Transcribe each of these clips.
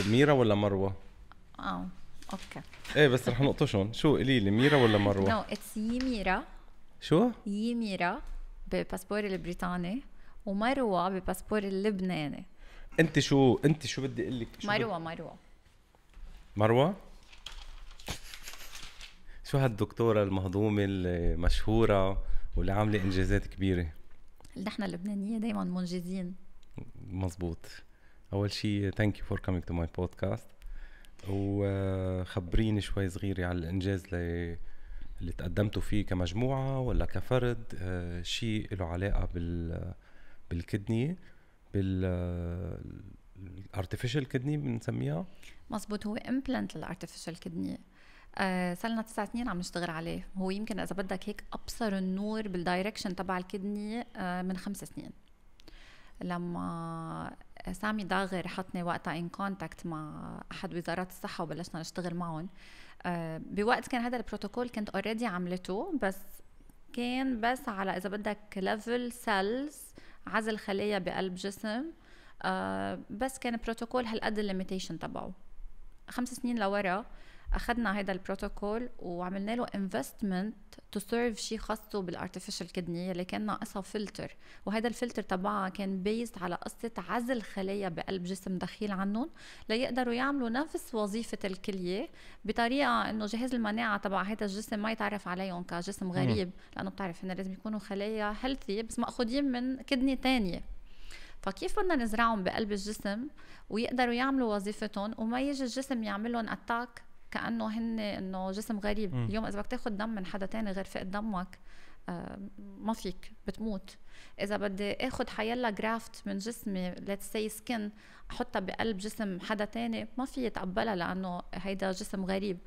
ميرا ولا مروه؟ اه اوكي ايه بس رح نقطشهم شو قولي لي ميرا ولا مروه؟ نو اتس ميرا شو؟ ميرا بباسبور البريطاني ومروه بباسبور اللبناني انت شو انت شو بدي اقول لك مروه مروه مروه شو هالدكتوره المهضومه المشهوره واللي عامله انجازات كبيره نحن اللبنانيه دائما منجزين مزبوط اول شيء ثانك يو فور كومينج تو ماي بودكاست وخبريني شوي صغيرة على الانجاز اللي اللي تقدمتوا فيه كمجموعة ولا كفرد آه، شيء له علاقة بال بالكدني بال الارتفيشال كدني بنسميها مزبوط هو امبلانت للارتفيشال كدني صار لنا تسع سنين عم نشتغل عليه هو يمكن اذا بدك هيك ابصر النور بالدايركشن تبع الكدني آه، من خمس سنين لما سامي داغر حطني وقتها ان كونتاكت مع احد وزارات الصحه وبلشنا نشتغل معهم آه، بوقت كان هذا البروتوكول كنت اوريدي عملته بس كان بس على اذا بدك ليفل سيلز عزل خلايا بقلب جسم آه، بس كان بروتوكول هالقد الليميتيشن تبعه خمس سنين لورا اخذنا هذا البروتوكول وعملنا له انفستمنت تو سيرف شيء خاصه بالارتفيشال كدني اللي كان ناقصها فلتر وهذا الفلتر تبعها كان بيست على قصه عزل خلايا بقلب جسم دخيل عنهم ليقدروا يعملوا نفس وظيفه الكليه بطريقه انه جهاز المناعه تبع هذا الجسم ما يتعرف عليهم كجسم غريب لانه بتعرف هن لازم يكونوا خلايا هيلثي بس ماخوذين من كدني ثانيه فكيف بدنا نزرعهم بقلب الجسم ويقدروا يعملوا وظيفتهم وما يجي الجسم يعمل لهم اتاك كانه هن انه جسم غريب م. اليوم اذا بدك تاخذ دم من حدا تاني غير فئه دمك آه، ما فيك بتموت اذا بدي اخذ حيلا جرافت من جسمي ليتس سي سكن احطها بقلب جسم حدا تاني ما في يتقبلها لانه هيدا جسم غريب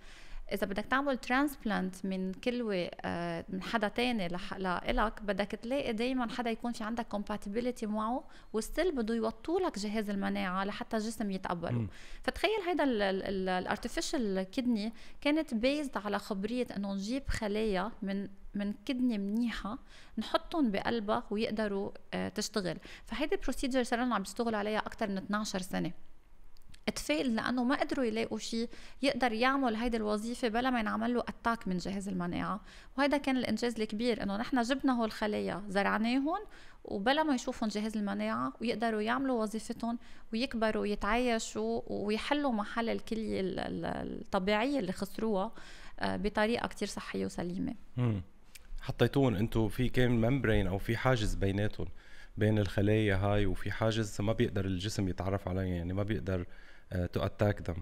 اذا بدك تعمل ترانسبلانت من كلوه آه، من حدا تاني لإلك بدك تلاقي دائما حدا يكون في عندك كومباتيبيليتي معه وستيل بده يوطوا لك جهاز المناعه لحتى الجسم يتقبله فتخيل هيدا الارتفيشال كدني كانت بيزد على خبريه انه نجيب خلايا من من كدني منيحة نحطهم بقلبها ويقدروا آه، تشتغل فهيدي بروسيجر صار عم يشتغلوا عليها أكثر من 12 سنة اتفائل لانه ما قدروا يلاقوا شيء يقدر يعمل هيدي الوظيفه بلا ما ينعمل له اتاك من جهاز المناعه وهيدا كان الانجاز الكبير انه نحن جبنا هول الخلايا زرعناهم وبلا ما يشوفهم جهاز المناعة ويقدروا يعملوا وظيفتهم ويكبروا ويتعايشوا ويحلوا محل الكلية الطبيعية اللي خسروها آه، بطريقة كتير صحية وسليمة حطيتون انتم في كان ممبرين او في حاجز بيناتهم بين الخلايا هاي وفي حاجز ما بيقدر الجسم يتعرف عليه يعني ما بيقدر تو اتاك ذم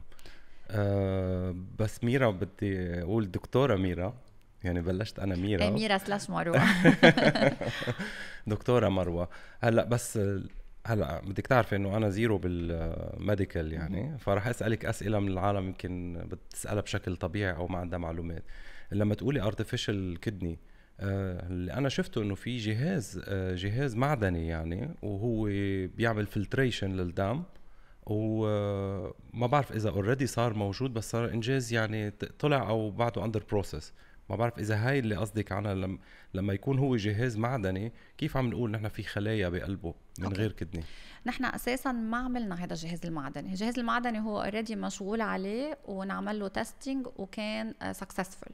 بس ميرا بدي اقول دكتوره ميرا يعني بلشت انا ميرا إيه، ميرا سلاش مروه دكتوره مروه هلا بس هلا بدك تعرفي انه انا زيرو بالميديكال يعني فراح اسالك اسئله من العالم يمكن بتسالها بشكل طبيعي او ما عندها معلومات لما تقولي ارتفيشال آه، كدني اللي انا شفته انه في جهاز آه، جهاز معدني يعني وهو بيعمل فلتريشن للدم وما بعرف اذا اوريدي صار موجود بس صار انجاز يعني طلع او بعده اندر بروسس ما بعرف اذا هاي اللي قصدك عنها لما لما يكون هو جهاز معدني كيف عم نقول نحن في خلايا بقلبه من أوكي. غير كدني نحن اساسا ما عملنا هذا الجهاز المعدني الجهاز المعدني هو اوريدي مشغول عليه ونعمل له تيستينج وكان سكسسفل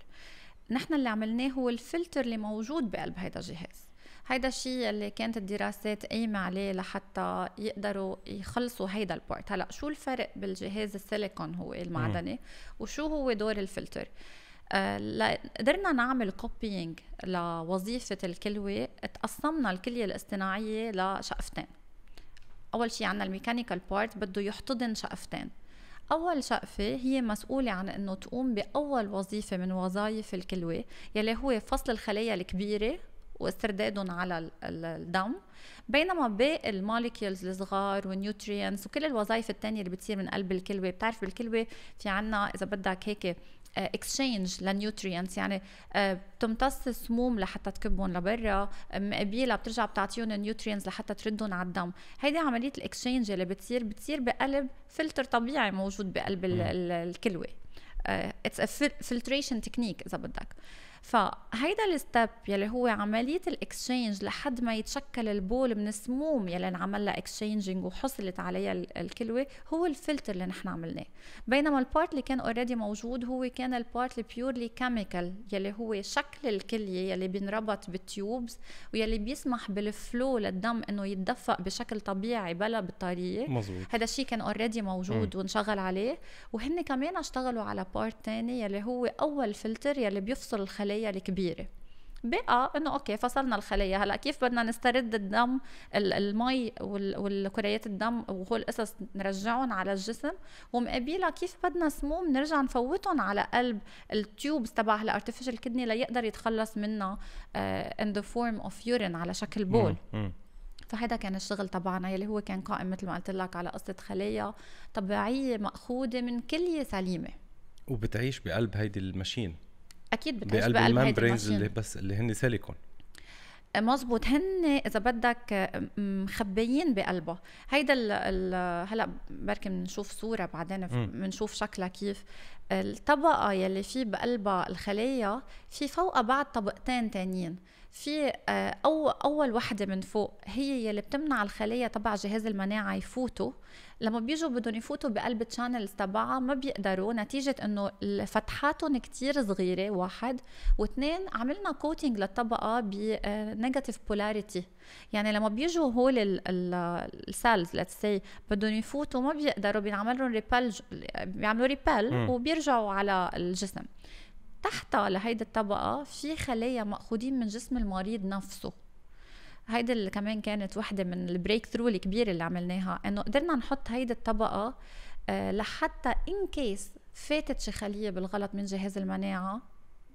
نحن اللي عملناه هو الفلتر اللي موجود بقلب هذا الجهاز هيدا الشيء اللي كانت الدراسات قايمة عليه لحتى يقدروا يخلصوا هيدا البارت هلا شو الفرق بالجهاز السيليكون هو المعدني مم. وشو هو دور الفلتر آه قدرنا نعمل كوبينج لوظيفة الكلوة تقسمنا الكلية الاصطناعية لشقفتين أول شيء عندنا الميكانيكال بارت بده يحتضن شقفتين أول شقفة هي مسؤولة عن إنه تقوم بأول وظيفة من وظائف الكلوة يلي هو فصل الخلايا الكبيرة واستردادهم على الدم بينما باقي الموليكيولز الصغار والنيوترينتس وكل الوظائف الثانيه اللي بتصير من قلب الكلوه بتعرف بالكلوه في عنا اذا بدك هيك اكسشينج آه، لنيوترينتس يعني آه، بتمتص السموم لحتى تكبهم لبرا آه، مقبيله بترجع بتعطيهم النيوترينتس لحتى تردهم على الدم هيدي عمليه الاكسشينج اللي بتصير بتصير بقلب فلتر طبيعي موجود بقلب الكلوه اتس فلتريشن تكنيك اذا بدك فهيدا الستيب يلي هو عمليه الاكسشينج لحد ما يتشكل البول من السموم يلي انعمل لها اكسشينجينج وحصلت عليها الكلوه هو الفلتر اللي نحن عملناه بينما البارت اللي كان اوريدي موجود هو كان البارت البيورلي كيميكال يلي هو شكل الكليه يلي بينربط بالتيوبز ويلي بيسمح بالفلو للدم انه يتدفق بشكل طبيعي بلا بطاريه مزبوط. هذا الشيء كان اوريدي موجود م. ونشغل عليه وهن كمان اشتغلوا على بارت تاني يلي هو اول فلتر يلي بيفصل الخلايا الخلية الكبيرة بقى انه اوكي فصلنا الخليه هلا كيف بدنا نسترد الدم المي والكريات الدم وهول القصص نرجعهم على الجسم ومقابلها إيه، كيف بدنا سموم نرجع نفوتهم على قلب التيوبز تبع الارتفيشال كدني ليقدر يتخلص منها ان ذا فورم اوف يورين على شكل بول فهذا كان الشغل تبعنا يلي هو كان قائم مثل ما قلت لك على قصه خلايا طبيعيه ماخوذه من كليه سليمه وبتعيش بقلب هيدي المشين اكيد بتعيش بقلب, بقلب الممبرينز اللي بس اللي هن سيليكون أه، مظبوط هن اذا بدك أه، مخبيين بقلبها هيدا ال هلا بركي بنشوف صوره بعدين بنشوف شكلها كيف الطبقه يلي في بقلبها الخلايا في فوقها بعد طبقتين تانيين في آه، أو أول وحدة من فوق هي يلي بتمنع الخلايا تبع جهاز المناعة يفوتوا لما بيجوا بدهم يفوتوا بقلب تشانلز تبعها ما بيقدروا نتيجة انه فتحاتهم كتير صغيرة واحد واثنين عملنا كوتينج للطبقة بنيجاتيف آه، بولاريتي يعني لما بيجوا هول السيلز ليتس سي بدهم يفوتوا ما بيقدروا بينعمل لهم ريبل بيعملوا ريبل وبيرجعوا على الجسم تحتها لهيدي الطبقة في خلايا مأخوذين من جسم المريض نفسه هيدا اللي كمان كانت واحدة من البريك ثرو الكبيره اللي عملناها انه قدرنا نحط هيدي الطبقه آه، لحتى ان كيس فاتت شي خليه بالغلط من جهاز المناعه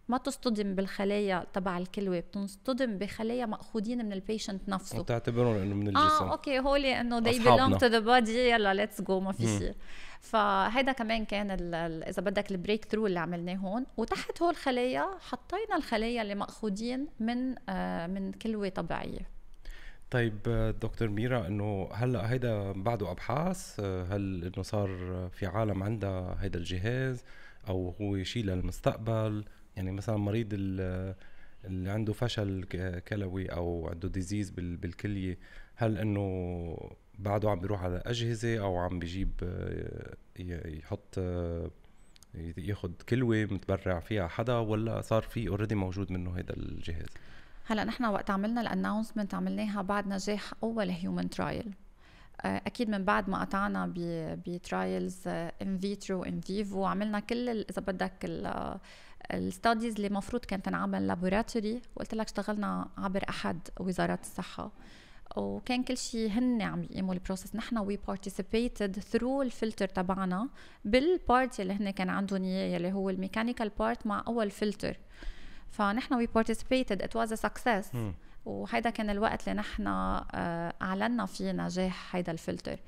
ما تصطدم بالخلايا تبع الكلوه بتصطدم بخلايا ماخوذين من البيشنت نفسه بتعتبرهم انه من آه، الجسم اه اوكي هولي انه they belong to the body يلا ليتس جو ما في شيء فهيدا كمان كان اذا بدك البريك ثرو اللي عملناه هون وتحت هول الخلايا حطينا الخلايا اللي ماخوذين من آه من كلوه طبيعيه طيب دكتور ميرا انه هلا هيدا بعده ابحاث هل انه صار في عالم عندها هيدا الجهاز او هو شيء للمستقبل يعني مثلا مريض اللي عنده فشل كلوي او عنده ديزيز بالكليه هل انه بعده عم بيروح على اجهزه او عم بيجيب آه، يحط آه، ياخذ كلوه متبرع فيها حدا ولا صار في اوريدي موجود منه هذا الجهاز هلا نحن وقت عملنا الانونسمنت عملناها بعد نجاح اول هيومن آه، ترايل اكيد من بعد ما قطعنا بترايلز ان فيترو ان فيفو عملنا كل اذا بدك الستاديز اللي المفروض كانت تنعمل لابوراتوري وقلت لك اشتغلنا عبر احد وزارات الصحه وكان كل شيء هن عم يقيموا البروسس نحن وي بارتيسيبيتد ثرو الفلتر تبعنا بالبارت اللي هن كان عندهم اياه اللي هو الميكانيكال بارت مع اول فلتر فنحن وي بارتيسيبيتد ات واز ا سكسس وهذا كان الوقت اللي نحن آه، اعلنا فيه نجاح هذا الفلتر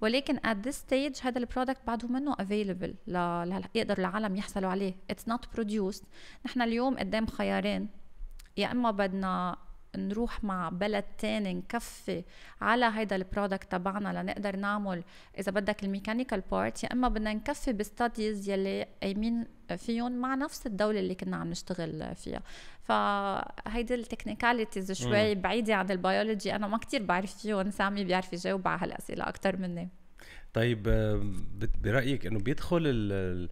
ولكن at this stage هذا البرودكت بعده منه available يقدر العالم يحصلوا عليه اتس نوت produced نحن اليوم قدام خيارين يا اما بدنا نروح مع بلد تاني نكفي على هيدا البرودكت تبعنا لنقدر نعمل اذا بدك الميكانيكال بارت يا اما بدنا نكفي بستاديز يلي قايمين فيهم مع نفس الدوله اللي كنا عم نشتغل فيها فهيدي التكنيكاليتيز شوي بعيده عن البيولوجي انا ما كتير بعرف فيهم سامي بيعرف يجاوب على هالاسئله اكثر مني طيب برايك انه بيدخل ال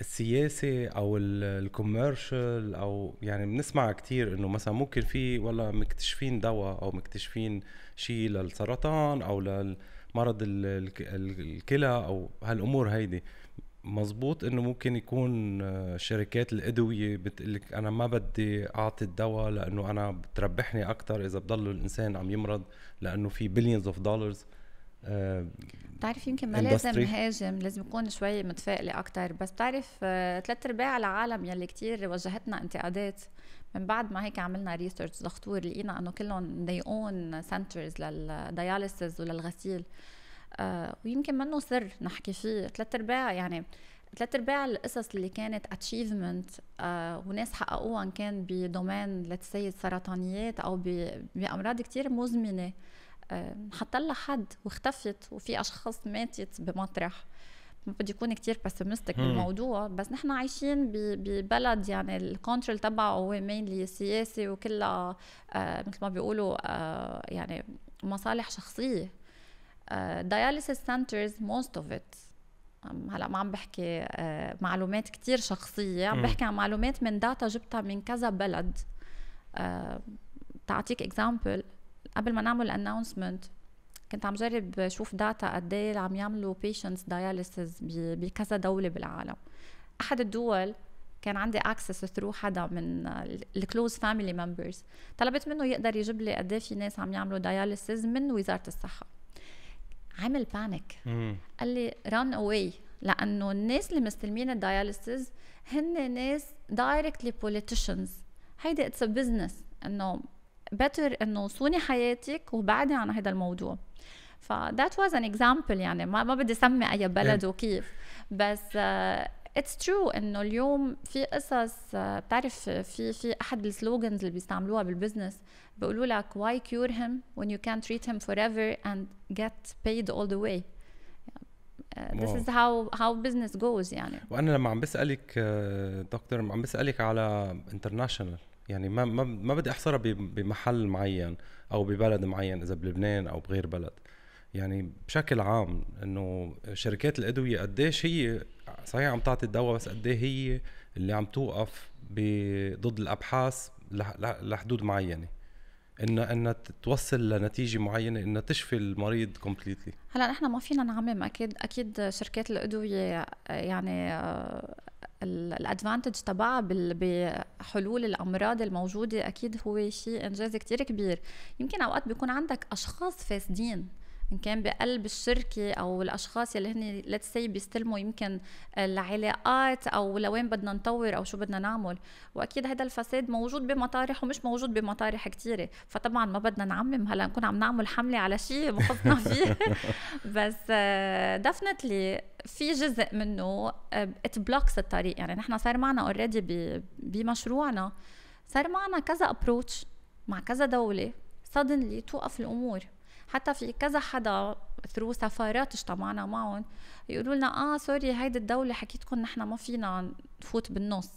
السياسي او الكوميرشال او يعني بنسمع كتير انه مثلا ممكن في والله مكتشفين دواء او مكتشفين شيء للسرطان او لمرض الكلى او هالامور هيدي مزبوط انه ممكن يكون آه، شركات الادويه بتقلك انا ما بدي اعطي الدواء لانه انا بتربحني اكثر اذا بضل الانسان عم يمرض لانه في بليونز اوف دولارز بتعرف يمكن ما لازم هاجم لازم يكون شوي متفائله اكثر بس بتعرف ثلاث آه، ارباع العالم يلي كثير وجهتنا انتقادات من بعد ما هيك عملنا ريسيرش دخطور لقينا انه كلهم they own centers للدياليسيز وللغسيل آه، ويمكن منه سر نحكي فيه ثلاث ارباع يعني ثلاث ارباع القصص اللي كانت اتشيفمنت آه وناس حققوها كان بدومين سي السرطانيات او بامراض كتير مزمنه انحط آه، لها حد واختفت وفي اشخاص ماتت بمطرح ما بدي يكون كثير بسيمستك بالموضوع بس نحن عايشين ببلد يعني الكونترول تبعه هو مينلي سياسي وكلها آه مثل ما بيقولوا آه يعني مصالح شخصيه داياليسيس سنترز موست اوف ات هلا ما عم بحكي آه معلومات كثير شخصيه عم بحكي عن معلومات من داتا جبتها من كذا بلد آه، تعطيك اكزامبل قبل ما نعمل الانونسمنت كنت عم جرب شوف داتا قد ايه عم يعملوا بيشنتس داياليسز بكذا دوله بالعالم احد الدول كان عندي اكسس ثرو حدا من الكلوز فاميلي ممبرز طلبت منه يقدر يجيب لي قد إيه في ناس عم يعملوا داياليسز من وزاره الصحه عمل بانيك قال لي ران اواي لانه الناس اللي مستلمين الداياليسز هن ناس دايركتلي بوليتيشنز هيدي اتس بزنس انه بتر انه صوني حياتك وبعدي عن هذا الموضوع ف that واز ان اكزامبل يعني ما, ما بدي سمي اي بلد وكيف بس اتس آه، ترو انه اليوم في قصص uh, بتعرف آه، في في احد السلوجنز اللي بيستعملوها بالبزنس بيقولوا لك why cure him when you can treat him forever and get paid all the way this واو. is how how business goes يعني وانا لما عم بسالك دكتور عم بسالك على انترناشونال يعني ما ما ما بدي احصرها بمحل معين او ببلد معين اذا بلبنان او بغير بلد يعني بشكل عام انه شركات الادويه قديش هي صحيح عم تعطي الدواء بس قد هي اللي عم توقف ضد الابحاث لحدود معينه انها انها توصل لنتيجه معينه انها تشفي المريض كومبليتلي هلا نحن ما فينا نعمم اكيد اكيد شركات الادويه يعني الادفانتج تبعها بحلول الامراض الموجوده اكيد هو شيء انجاز كتير كبير يمكن اوقات بيكون عندك اشخاص فاسدين ان كان بقلب الشركه او الاشخاص يلي هن ليتس سي بيستلموا يمكن العلاقات او لوين بدنا نطور او شو بدنا نعمل واكيد هذا الفساد موجود بمطارح ومش موجود بمطارح كثيره فطبعا ما بدنا نعمم هلا نكون عم نعمل حمله على شيء بخصنا فيه بس دفنتلي آه، في جزء منه ات آه، بلوكس الطريق يعني نحن صار معنا اوريدي بمشروعنا صار معنا كذا ابروتش مع كذا دوله suddenly توقف الامور حتى في كذا حدا ثرو سفارات اجتمعنا معهم يقولوا لنا اه سوري هيدي الدوله حكيتكم نحن ما فينا نفوت بالنص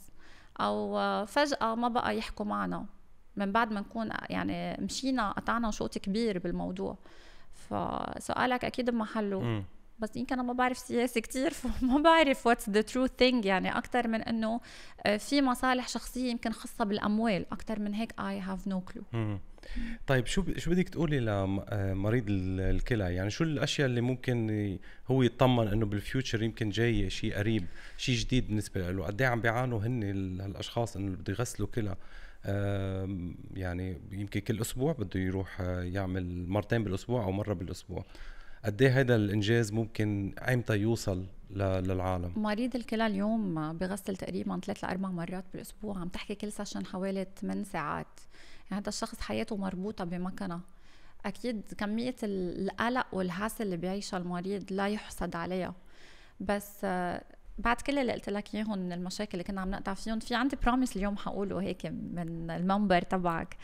او آه، فجاه ما بقى يحكوا معنا من بعد ما نكون يعني مشينا قطعنا شوط كبير بالموضوع فسؤالك اكيد بمحله بس يمكن انا ما بعرف سياسه كثير فما بعرف واتس ذا ترو ثينج يعني اكثر من انه آه، في مصالح شخصيه يمكن خاصه بالاموال اكثر من هيك اي هاف نو كلو طيب شو شو بدك تقولي لمريض آه، الكلى يعني شو الاشياء اللي ممكن هو يطمن انه بالفيوتشر يمكن جاي شيء قريب شيء جديد بالنسبه له قد إيه عم بيعانوا هن هالاشخاص انه بده يغسلوا كلى يعني يمكن كل اسبوع بده يروح آه، يعمل مرتين بالاسبوع او مره بالاسبوع قد ايه هذا الانجاز ممكن ايمتى يوصل للعالم مريض الكلى اليوم بغسل تقريبا ثلاث لاربع مرات بالاسبوع عم تحكي كل سيشن حوالي 8 ساعات يعني هذا الشخص حياته مربوطة بمكنة أكيد كمية القلق والهاس اللي بيعيشها المريض لا يحسد عليها بس آه، بعد كل اللي قلت لك اياهم من المشاكل اللي كنا عم نقطع فيهم في عندي بروميس اليوم حقوله هيك من المنبر تبعك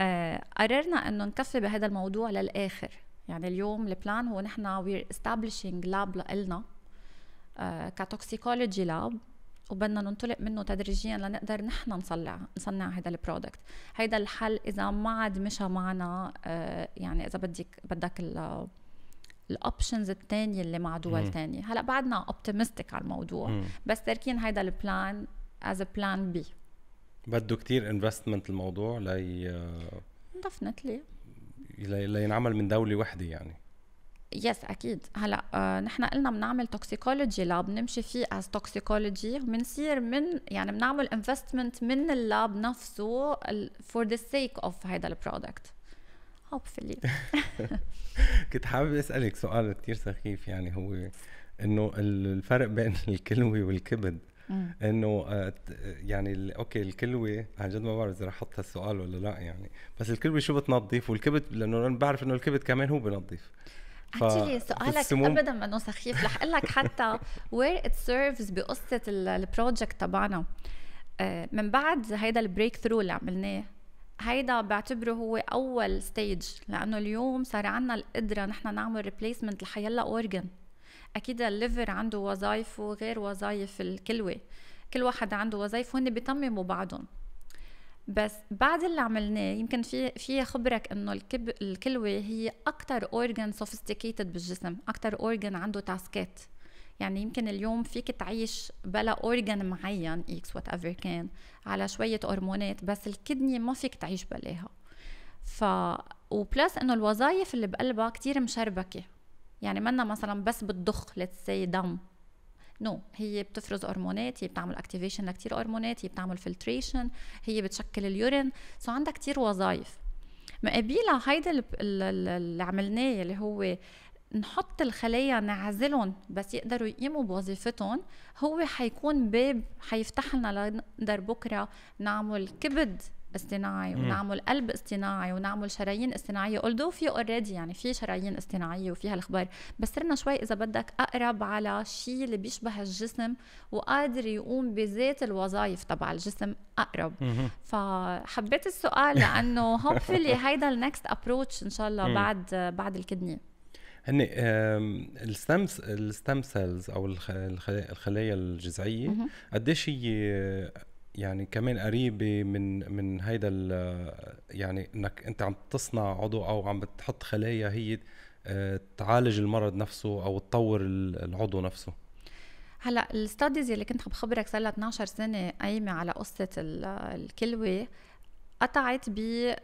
آه، قررنا انه نكفي بهذا الموضوع للاخر يعني اليوم البلان هو نحن وير استابلشينج لاب لنا كتوكسيكولوجي لاب وبدنا ننطلق منه تدريجيا لنقدر نحن نصنع نصنع هذا البرودكت هيدا الحل اذا ما عاد مشى معنا آه، يعني اذا بدك بدك الاوبشنز الثانيه اللي مع دول ثانيه هلا بعدنا اوبتيمستيك على الموضوع مم. بس تركين هيدا البلان از بلان بي بده كتير انفستمنت الموضوع لي دفنتلي آه، لينعمل من دوله وحده يعني يس اكيد هلا آه نحن قلنا بنعمل توكسيكولوجي لاب نمشي فيه از توكسيكولوجي بنصير من يعني بنعمل انفستمنت من اللاب نفسه فور ذا سيك اوف هيدا البرودكت هوبفلي كنت حابب اسالك سؤال كثير سخيف يعني هو انه الفرق بين الكلوي والكبد انه آه، يعني اوكي الكلوه عن جد ما بعرف اذا رح احط هالسؤال ولا لا يعني بس الكلوه شو بتنظف والكبد لانه انا بعرف انه الكبد كمان هو بنظف ف... اكشلي سؤالك ابدا منه سخيف رح اقول لك حتى وير ات سيرفز بقصه البروجكت تبعنا آه، من بعد هيدا البريك ثرو اللي عملناه هيدا بعتبره هو اول ستيج لانه اليوم صار عندنا القدره نحن نعمل ريبليسمنت لحيلا اورجن اكيد الليفر عنده وظائفه غير وظائف الكلوه كل واحد عنده وظائف وهن بيطمموا بعضهم بس بعد اللي عملناه يمكن في في خبرك انه الكب الكلوه هي اكثر اورجن سوفيستيكيتد بالجسم اكثر اورجن عنده تاسكات يعني يمكن اليوم فيك تعيش بلا اورجن معين اكس وات ايفر كان على شويه هرمونات بس الكدني ما فيك تعيش بلاها ف وبلس انه الوظائف اللي بقلبها كثير مشربكه يعني منا مثلا بس بتضخ لتسي دم نو no. هي بتفرز هرمونات هي بتعمل اكتيفيشن لكتير هرمونات هي بتعمل فلتريشن هي بتشكل اليورين سو عندها كتير وظائف مقابلها هيدا اللي عملناه اللي هو نحط الخلايا نعزلهم بس يقدروا يقيموا بوظيفتهم هو حيكون باب حيفتح لنا لنقدر بكره نعمل كبد اصطناعي ونعمل قلب اصطناعي ونعمل شرايين اصطناعيه اولدو في اوريدي يعني في شرايين اصطناعيه وفي الاخبار بس صرنا شوي اذا بدك اقرب على شيء اللي بيشبه الجسم وقادر يقوم بذات الوظائف تبع الجسم اقرب فحبيت السؤال لانه هوبفلي هيدا النكست ابروتش ان شاء الله بعد بعد الكدنيه هني الستمس الستم سيلز او الخلايا الجذعيه قديش هي يعني كمان قريبه من من هيدا يعني انك انت عم تصنع عضو او عم بتحط خلايا هي آه، تعالج المرض نفسه او تطور العضو نفسه هلا الستاديز اللي كنت بخبرك صار لها 12 سنه قايمه على قصه الكلوه قطعت ب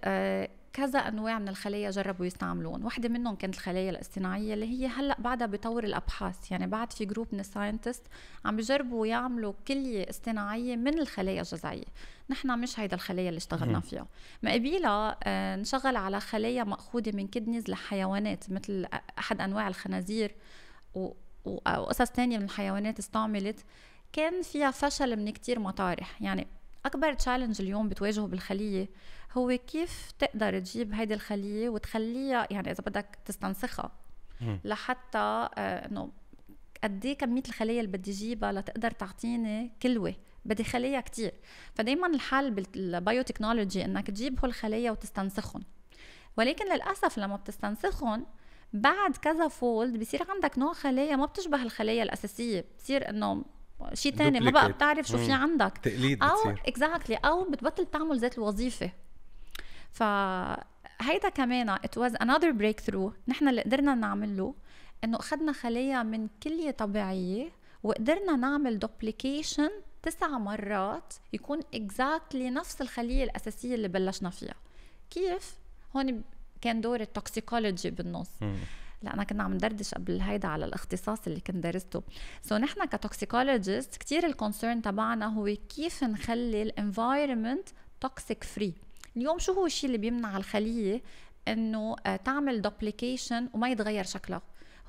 آه، كذا انواع من الخلايا جربوا يستعملون وحده منهم كانت الخلايا الاصطناعيه اللي هي هلا بعدها بطور الابحاث يعني بعد في جروب من الساينتست عم بجربوا يعملوا كليه اصطناعيه من الخلايا الجذعيه نحن مش هيدا الخلايا اللي اشتغلنا فيها مقابيلا آه نشغل على خلايا مأخوذة من كدنيز لحيوانات مثل أحد أنواع الخنازير وقصص تانية من الحيوانات استعملت كان فيها فشل من كتير مطارح يعني أكبر تشالنج اليوم بتواجهه بالخلية هو كيف تقدر تجيب هيدي الخليه وتخليها يعني اذا بدك تستنسخها لحتى آه، انه قد ايه كميه الخلية اللي بدي جيبها لتقدر تعطيني كلوه بدي خلايا كتير فدايما الحل بالبيوتكنولوجي انك تجيب هول الخلية وتستنسخهم ولكن للاسف لما بتستنسخهم بعد كذا فولد بصير عندك نوع خلايا ما بتشبه الخلايا الاساسيه بصير انه شيء تاني ما بقى بتعرف شو في عندك تقليد او اكزاكتلي exactly. او بتبطل تعمل ذات الوظيفه فهيدا كمان it was another breakthrough نحن اللي قدرنا نعمله انه اخذنا خلايا من كلية طبيعية وقدرنا نعمل دوبليكيشن تسع مرات يكون اكزاكتلي نفس الخلية الأساسية اللي بلشنا فيها كيف؟ هون كان دور التوكسيكولوجي بالنص لأنا كنا عم ندردش قبل هيدا على الاختصاص اللي كنت درسته سو so, نحن كتوكسيكولوجيست كتير الكونسيرن تبعنا هو كيف نخلي الانفايرمنت توكسيك فري اليوم شو هو الشيء اللي بيمنع الخليه انه آه، تعمل دوبليكيشن وما يتغير شكلها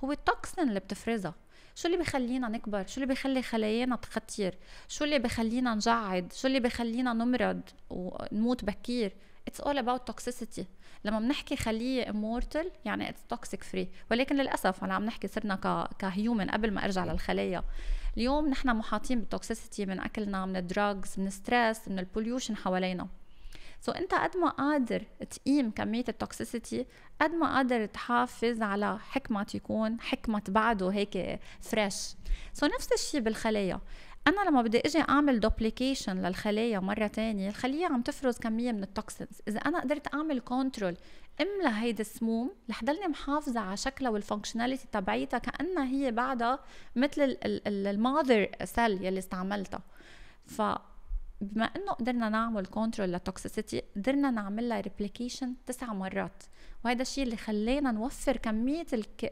هو التوكسين اللي بتفرزها شو اللي بخلينا نكبر شو اللي بخلي خلايانا تختير شو اللي بخلينا نجعد شو اللي بخلينا نمرض ونموت بكير اتس اول اباوت توكسيسيتي لما بنحكي خليه امورتل يعني اتس توكسيك فري ولكن للاسف هلا عم نحكي صرنا ك... كهيومن قبل ما ارجع للخلايا اليوم نحن محاطين بالتوكسيسيتي من اكلنا من الدراجز من الستريس من البوليوشن حوالينا سو so انت قد ما قادر تقيم كميه التوكسيسيتي قد ما قادر تحافظ على حكمه تكون حكمه بعده هيك فريش سو so نفس الشيء بالخلايا انا لما بدي اجي اعمل دوبليكيشن للخلايا مره تانية الخليه عم تفرز كميه من التوكسينز اذا انا قدرت اعمل كنترول املى هيدا السموم رح ضلني محافظه على شكلها والفانكشناليتي تبعيتها كانها هي بعدها مثل الماذر سيل يلي استعملتها ف بما انه قدرنا نعمل كنترول للتوكسيسيتي قدرنا نعمل لها ريبليكيشن تسع مرات وهذا الشيء اللي خلينا نوفر كميه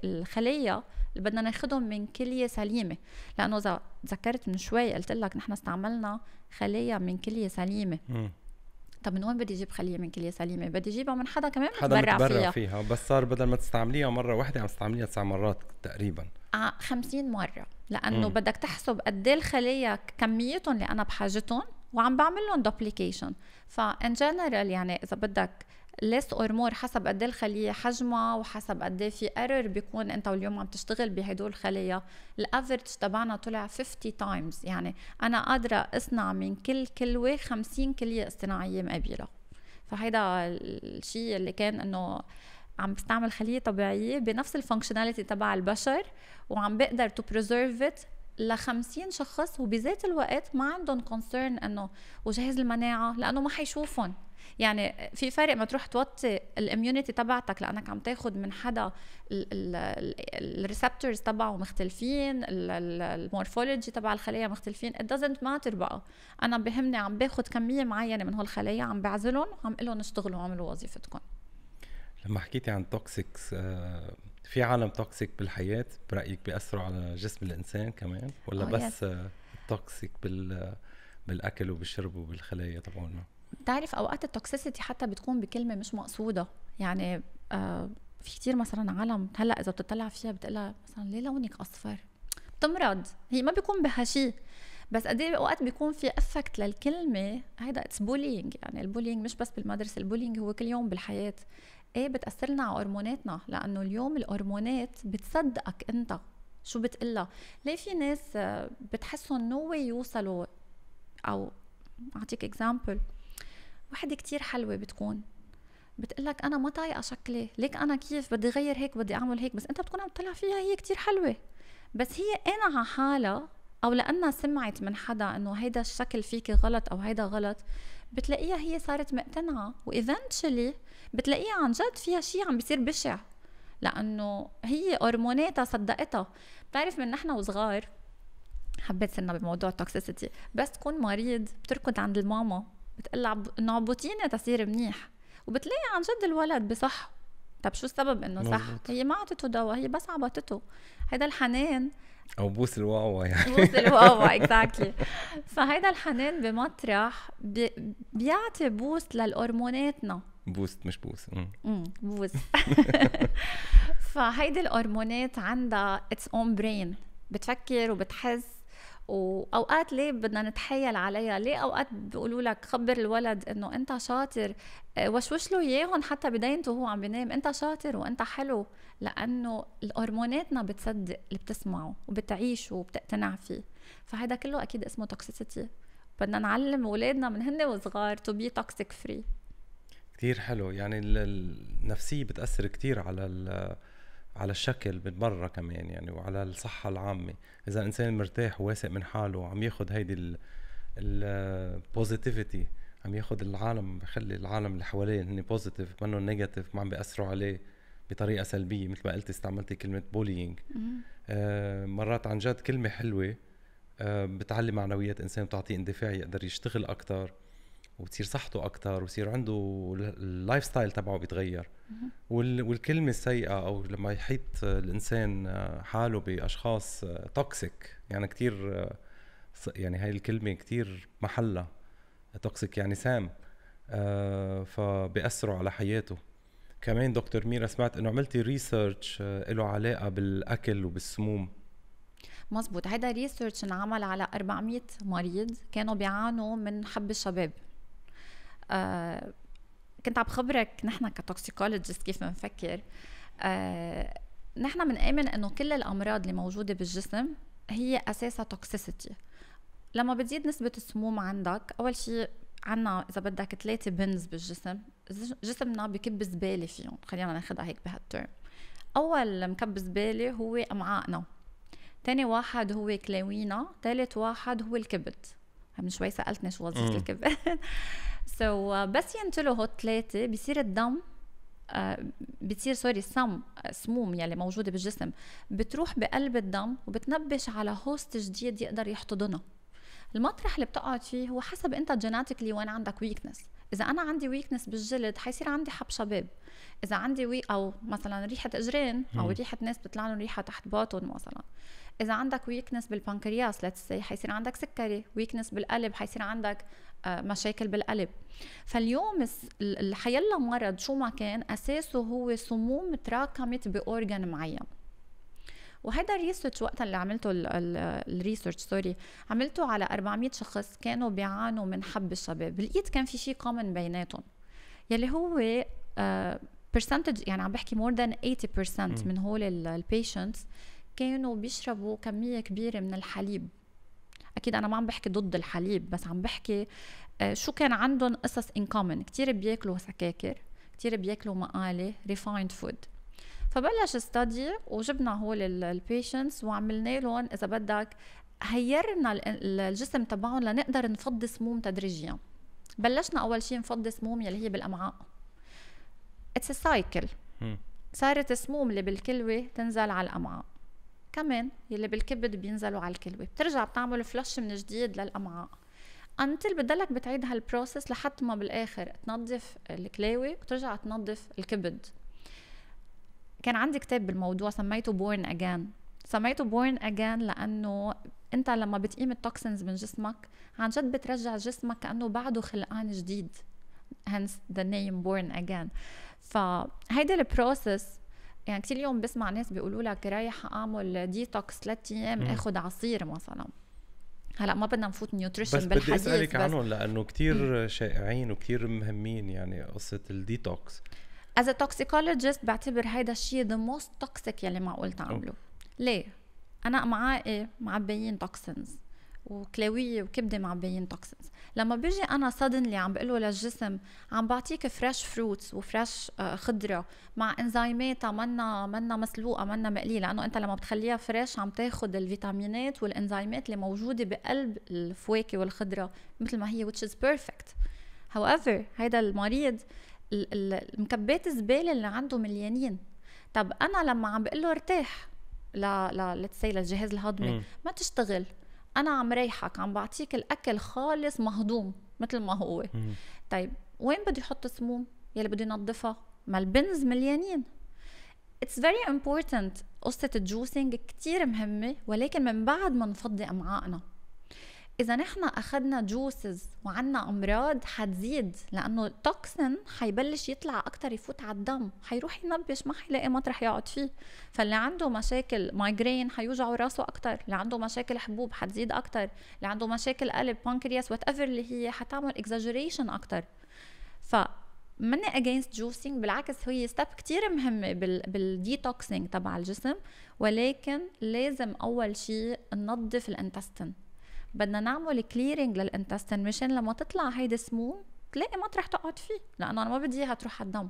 الخلايا اللي بدنا ناخذهم من كليه سليمه لانه اذا تذكرت من شوي قلت لك نحن استعملنا خلايا من كليه سليمه طب من وين بدي اجيب خليه من كليه سليمه بدي اجيبها من حدا كمان حدا متبرع, متبرع فيها. فيها بس صار بدل ما تستعمليها مره واحده عم تستعمليها تسع مرات تقريبا 50 آه، مره لانه مم. بدك تحسب قد ايه الخلايا كميتهم اللي انا بحاجتهم وعم بعمل لهم دوبليكيشن فان جنرال يعني اذا بدك ليس اور مور حسب قد إيه الخليه حجمها وحسب قد إيه في ايرور بيكون انت واليوم عم تشتغل بهدول الخلايا الافرج تبعنا طلع 50 تايمز يعني انا قادره اصنع من كل كلوه 50 كليه اصطناعيه مقابله فهيدا الشيء اللي كان انه عم بستعمل خليه طبيعيه بنفس الفانكشناليتي تبع البشر وعم بقدر تو بريزيرف ل 50 شخص وبذات الوقت ما عندهم كونسيرن انه وجهز المناعه لانه ما حيشوفهم يعني في فرق ما تروح توطي الاميونيتي تبعتك لانك عم تاخذ من حدا الريسبتورز تبعه مختلفين المورفولوجي تبع الخلايا مختلفين ات doesn't ماتر بقى انا بهمني عم باخذ كميه معينه من هالخلايا عم بعزلهم عم لهم اشتغلوا عملوا وظيفتكم لما حكيتي عن توكسيكس في عالم توكسيك بالحياه برايك بياثروا على جسم الانسان كمان ولا آه، بس توكسيك بال بالاكل وبالشرب وبالخلايا تبعولنا بتعرف اوقات التوكسيسيتي حتى بتكون بكلمه مش مقصوده يعني آه في كتير مثلا عالم هلا اذا بتطلع فيها بتقلها مثلا ليه لونك اصفر بتمرض هي ما بيكون بها شيء بس قد ايه اوقات بيكون في افكت للكلمه هيدا اتس بولينج يعني البولينج مش بس بالمدرسه البولينج هو كل يوم بالحياه ايه بتاثر لنا على هرموناتنا لانه اليوم الهرمونات بتصدقك انت شو بتقلها ليه في ناس بتحسهم نوي يوصلوا او اعطيك اكزامبل وحده كتير حلوه بتكون بتقلك انا ما طايقه شكلي ليك انا كيف بدي غير هيك بدي اعمل هيك بس انت بتكون عم تطلع فيها هي كتير حلوه بس هي قانعه على حالها او لانها سمعت من حدا انه هيدا الشكل فيك غلط او هيدا غلط بتلاقيها هي صارت مقتنعه وايفنتشلي بتلاقيها عن جد فيها شيء عم بيصير بشع لانه هي هرموناتها صدقتها بتعرف من نحن وصغار حبيت صرنا بموضوع التوكسيسيتي بس تكون مريض بتركض عند الماما بتقلع انه عبطيني تصير منيح وبتلاقي عن جد الولد بصح طب شو السبب انه صح هي ما عطته دواء هي بس عبطته هذا الحنان او بوس الواوا يعني بوس الواوا اكزاكتلي فهيدا الحنان بمطرح بيعطي بوست للهرموناتنا بوست مش امم بوست فهيدي الهرمونات عندها اتس اون برين بتفكر وبتحس واوقات ليه بدنا نتحايل عليها ليه اوقات بيقولوا لك خبر الولد انه انت شاطر آه، وشوش له اياهم حتى بدينته وهو عم بينام انت شاطر وانت حلو لانه هرموناتنا بتصدق اللي بتسمعه وبتعيشه وبتقتنع فيه فهذا كله اكيد اسمه توكسيسيتي بدنا نعلم اولادنا من هن وصغار تو بي توكسيك فري كثير حلو يعني النفسيه بتاثر كثير على على الشكل بالمره كمان يعني وعلى الصحه العامه اذا الانسان مرتاح وواثق من حاله وعم ياخذ هيدي البوزيتيفيتي عم ياخذ العالم بخلي العالم اللي حواليه هن بوزيتيف منهم نيجاتيف ما عم بياثروا عليه بطريقه سلبيه مثل ما قلت استعملتي كلمه بولينج آه مرات عن جد كلمه حلوه آه بتعلي معنويات انسان بتعطيه اندفاع يقدر يشتغل اكثر وبتصير صحته اكثر وبصير عنده اللايف ستايل تبعه بيتغير والكلمه السيئه او لما يحيط الانسان حاله باشخاص توكسيك يعني كثير يعني هاي الكلمه كثير محلها توكسيك يعني سام آه، فبأثروا على حياته كمان دكتور ميرا سمعت انه عملتي ريسيرش آه، له علاقه بالاكل وبالسموم مزبوط هيدا ريسيرش انعمل على 400 مريض كانوا بيعانوا من حب الشباب آه، كنت عم بخبرك نحن كتوكسيكولوجيست كيف بنفكر آه، نحن بنآمن انه كل الامراض اللي موجوده بالجسم هي اساسها توكسيسيتي لما بتزيد نسبة السموم عندك أول شيء عنا إذا بدك ثلاثة بنز بالجسم جسمنا بكب زبالة فيهم خلينا ناخدها هيك بهالترم أول مكب زبالة هو أمعائنا تاني واحد هو كلاوينا تالت واحد هو الكبد من شوي سالتني شو وظيفه الكبد سو آه، بس ينتلوا هو ثلاثه بصير الدم آه، بتصير سوري السم سموم يلي يعني موجودة بالجسم بتروح بقلب الدم وبتنبش على هوست جديد يقدر يحتضنها المطرح اللي بتقعد فيه هو حسب انت جيناتيكلي وين عندك ويكنس اذا انا عندي ويكنس بالجلد حيصير عندي حب شباب اذا عندي وي او مثلا ريحه اجرين او ريحه ناس بتطلع لهم ريحه تحت باطن مثلا اذا عندك ويكنس بالبنكرياس ليتس حيصير عندك سكري ويكنس بالقلب حيصير عندك آه، مشاكل بالقلب فاليوم حيلا مرض شو ما كان اساسه هو سموم تراكمت باورجن معين وهذا الريسيرش وقت اللي عملته الريسيرش سوري عملته على 400 شخص كانوا بيعانوا من حب الشباب لقيت كان في شيء كومن بيناتهم يلي هو برسنتج آه، يعني عم بحكي مور ذان 80% من هول البيشنتس كانوا بيشربوا كمية كبيرة من الحليب اكيد انا ما عم بحكي ضد الحليب بس عم بحكي آه، شو كان عندهم قصص ان كومن كثير بياكلوا سكاكر كثير بياكلوا مقالي ريفايند فود فبلش ستادي وجبنا هول البيشنتس وعملنا لهم اذا بدك هيرنا الجسم تبعهم لنقدر نفضي سموم تدريجيا بلشنا اول شيء نفضي سموم يلي هي بالامعاء اتس cycle صارت السموم اللي بالكلوه تنزل على الامعاء كمان يلي بالكبد بينزلوا على الكلوي بترجع بتعمل فلش من جديد للامعاء انتل بتضلك بتعيد هالبروسس لحتى ما بالاخر تنظف الكلاوي وترجع تنظف الكبد كان عندي كتاب بالموضوع سميته بورن اجان سميته بورن اجان لانه انت لما بتقيم التوكسنز من جسمك عن جد بترجع جسمك كانه بعده خلقان جديد hence the name born again فهيدا البروسس يعني كثير اليوم بسمع ناس بيقولوا لك رايح اعمل ديتوكس ثلاث ايام اخذ عصير مثلا هلا ما بدنا نفوت نيوتريشن بس بدي اسالك عنهم لانه كثير شائعين وكثير مهمين يعني قصه الديتوكس از ا توكسيكولوجيست بعتبر هيدا الشيء ذا موست توكسيك يلي معقول تعمله ليه؟ انا امعائي معبيين توكسنز وكلاويه وكبده معبيين توكسينز لما بيجي انا اللي عم بقوله للجسم عم بعطيك فريش فروتس وفريش خضره مع انزيماتها منا منا مسلوقه منا مقليه لانه انت لما بتخليها فريش عم تاخذ الفيتامينات والانزيمات اللي موجوده بقلب الفواكه والخضره مثل ما هي which is perfect however هيدا المريض المكبات الزباله اللي عنده مليانين طب انا لما عم بقول له ارتاح لا لا للجهاز الهضمي ما تشتغل انا عم ريحك عم بعطيك الاكل خالص مهضوم مثل ما هو مم. طيب وين بده يحط سموم يلي بده ينظفها ما البنز مليانين اتس فيري امبورتنت قصه الجوسينج كثير مهمه ولكن من بعد ما نفضي امعائنا اذا نحن اخذنا جوسز وعنا امراض حتزيد لانه التوكسين حيبلش يطلع اكثر يفوت على الدم حيروح ينبش ما حيلاقي مطرح يقعد فيه فاللي عنده مشاكل مايجرين حيوجعوا راسه اكثر اللي عنده مشاكل حبوب حتزيد اكثر اللي عنده مشاكل قلب بانكرياس وات ايفر اللي هي حتعمل اكزاجريشن اكثر ف ماني اجينست جوسينج بالعكس هي ستيب كتير مهمه بالديتوكسينج تبع الجسم ولكن لازم اول شيء ننظف الانتستين بدنا نعمل كليرنج للانتستين مشان لما تطلع هيدي السموم تلاقي ما تقعد فيه لانه انا ما بدي اياها تروح على الدم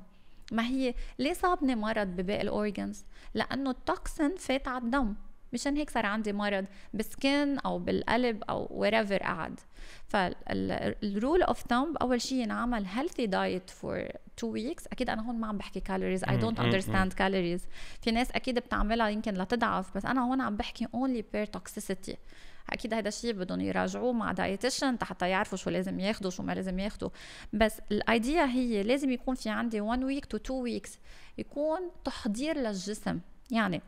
ما هي ليه صابني مرض بباقي الاورجنز لانه التوكسين فات على الدم مشان هيك صار عندي مرض بالسكن او بالقلب او wherever قعد فالرول اوف ثمب اول شيء ينعمل هيلثي دايت فور تو ويكس اكيد انا هون ما عم بحكي كالوريز اي دونت اندرستاند كالوريز في ناس اكيد بتعملها يمكن لتضعف بس انا هون عم بحكي اونلي بير توكسيسيتي اكيد هذا الشيء بدهم يراجعوه مع دايتيشن حتى يعرفوا شو لازم ياخذوا شو ما لازم ياخذوا بس الايديا هي لازم يكون في عندي 1 ويك تو 2 ويكس يكون تحضير للجسم يعني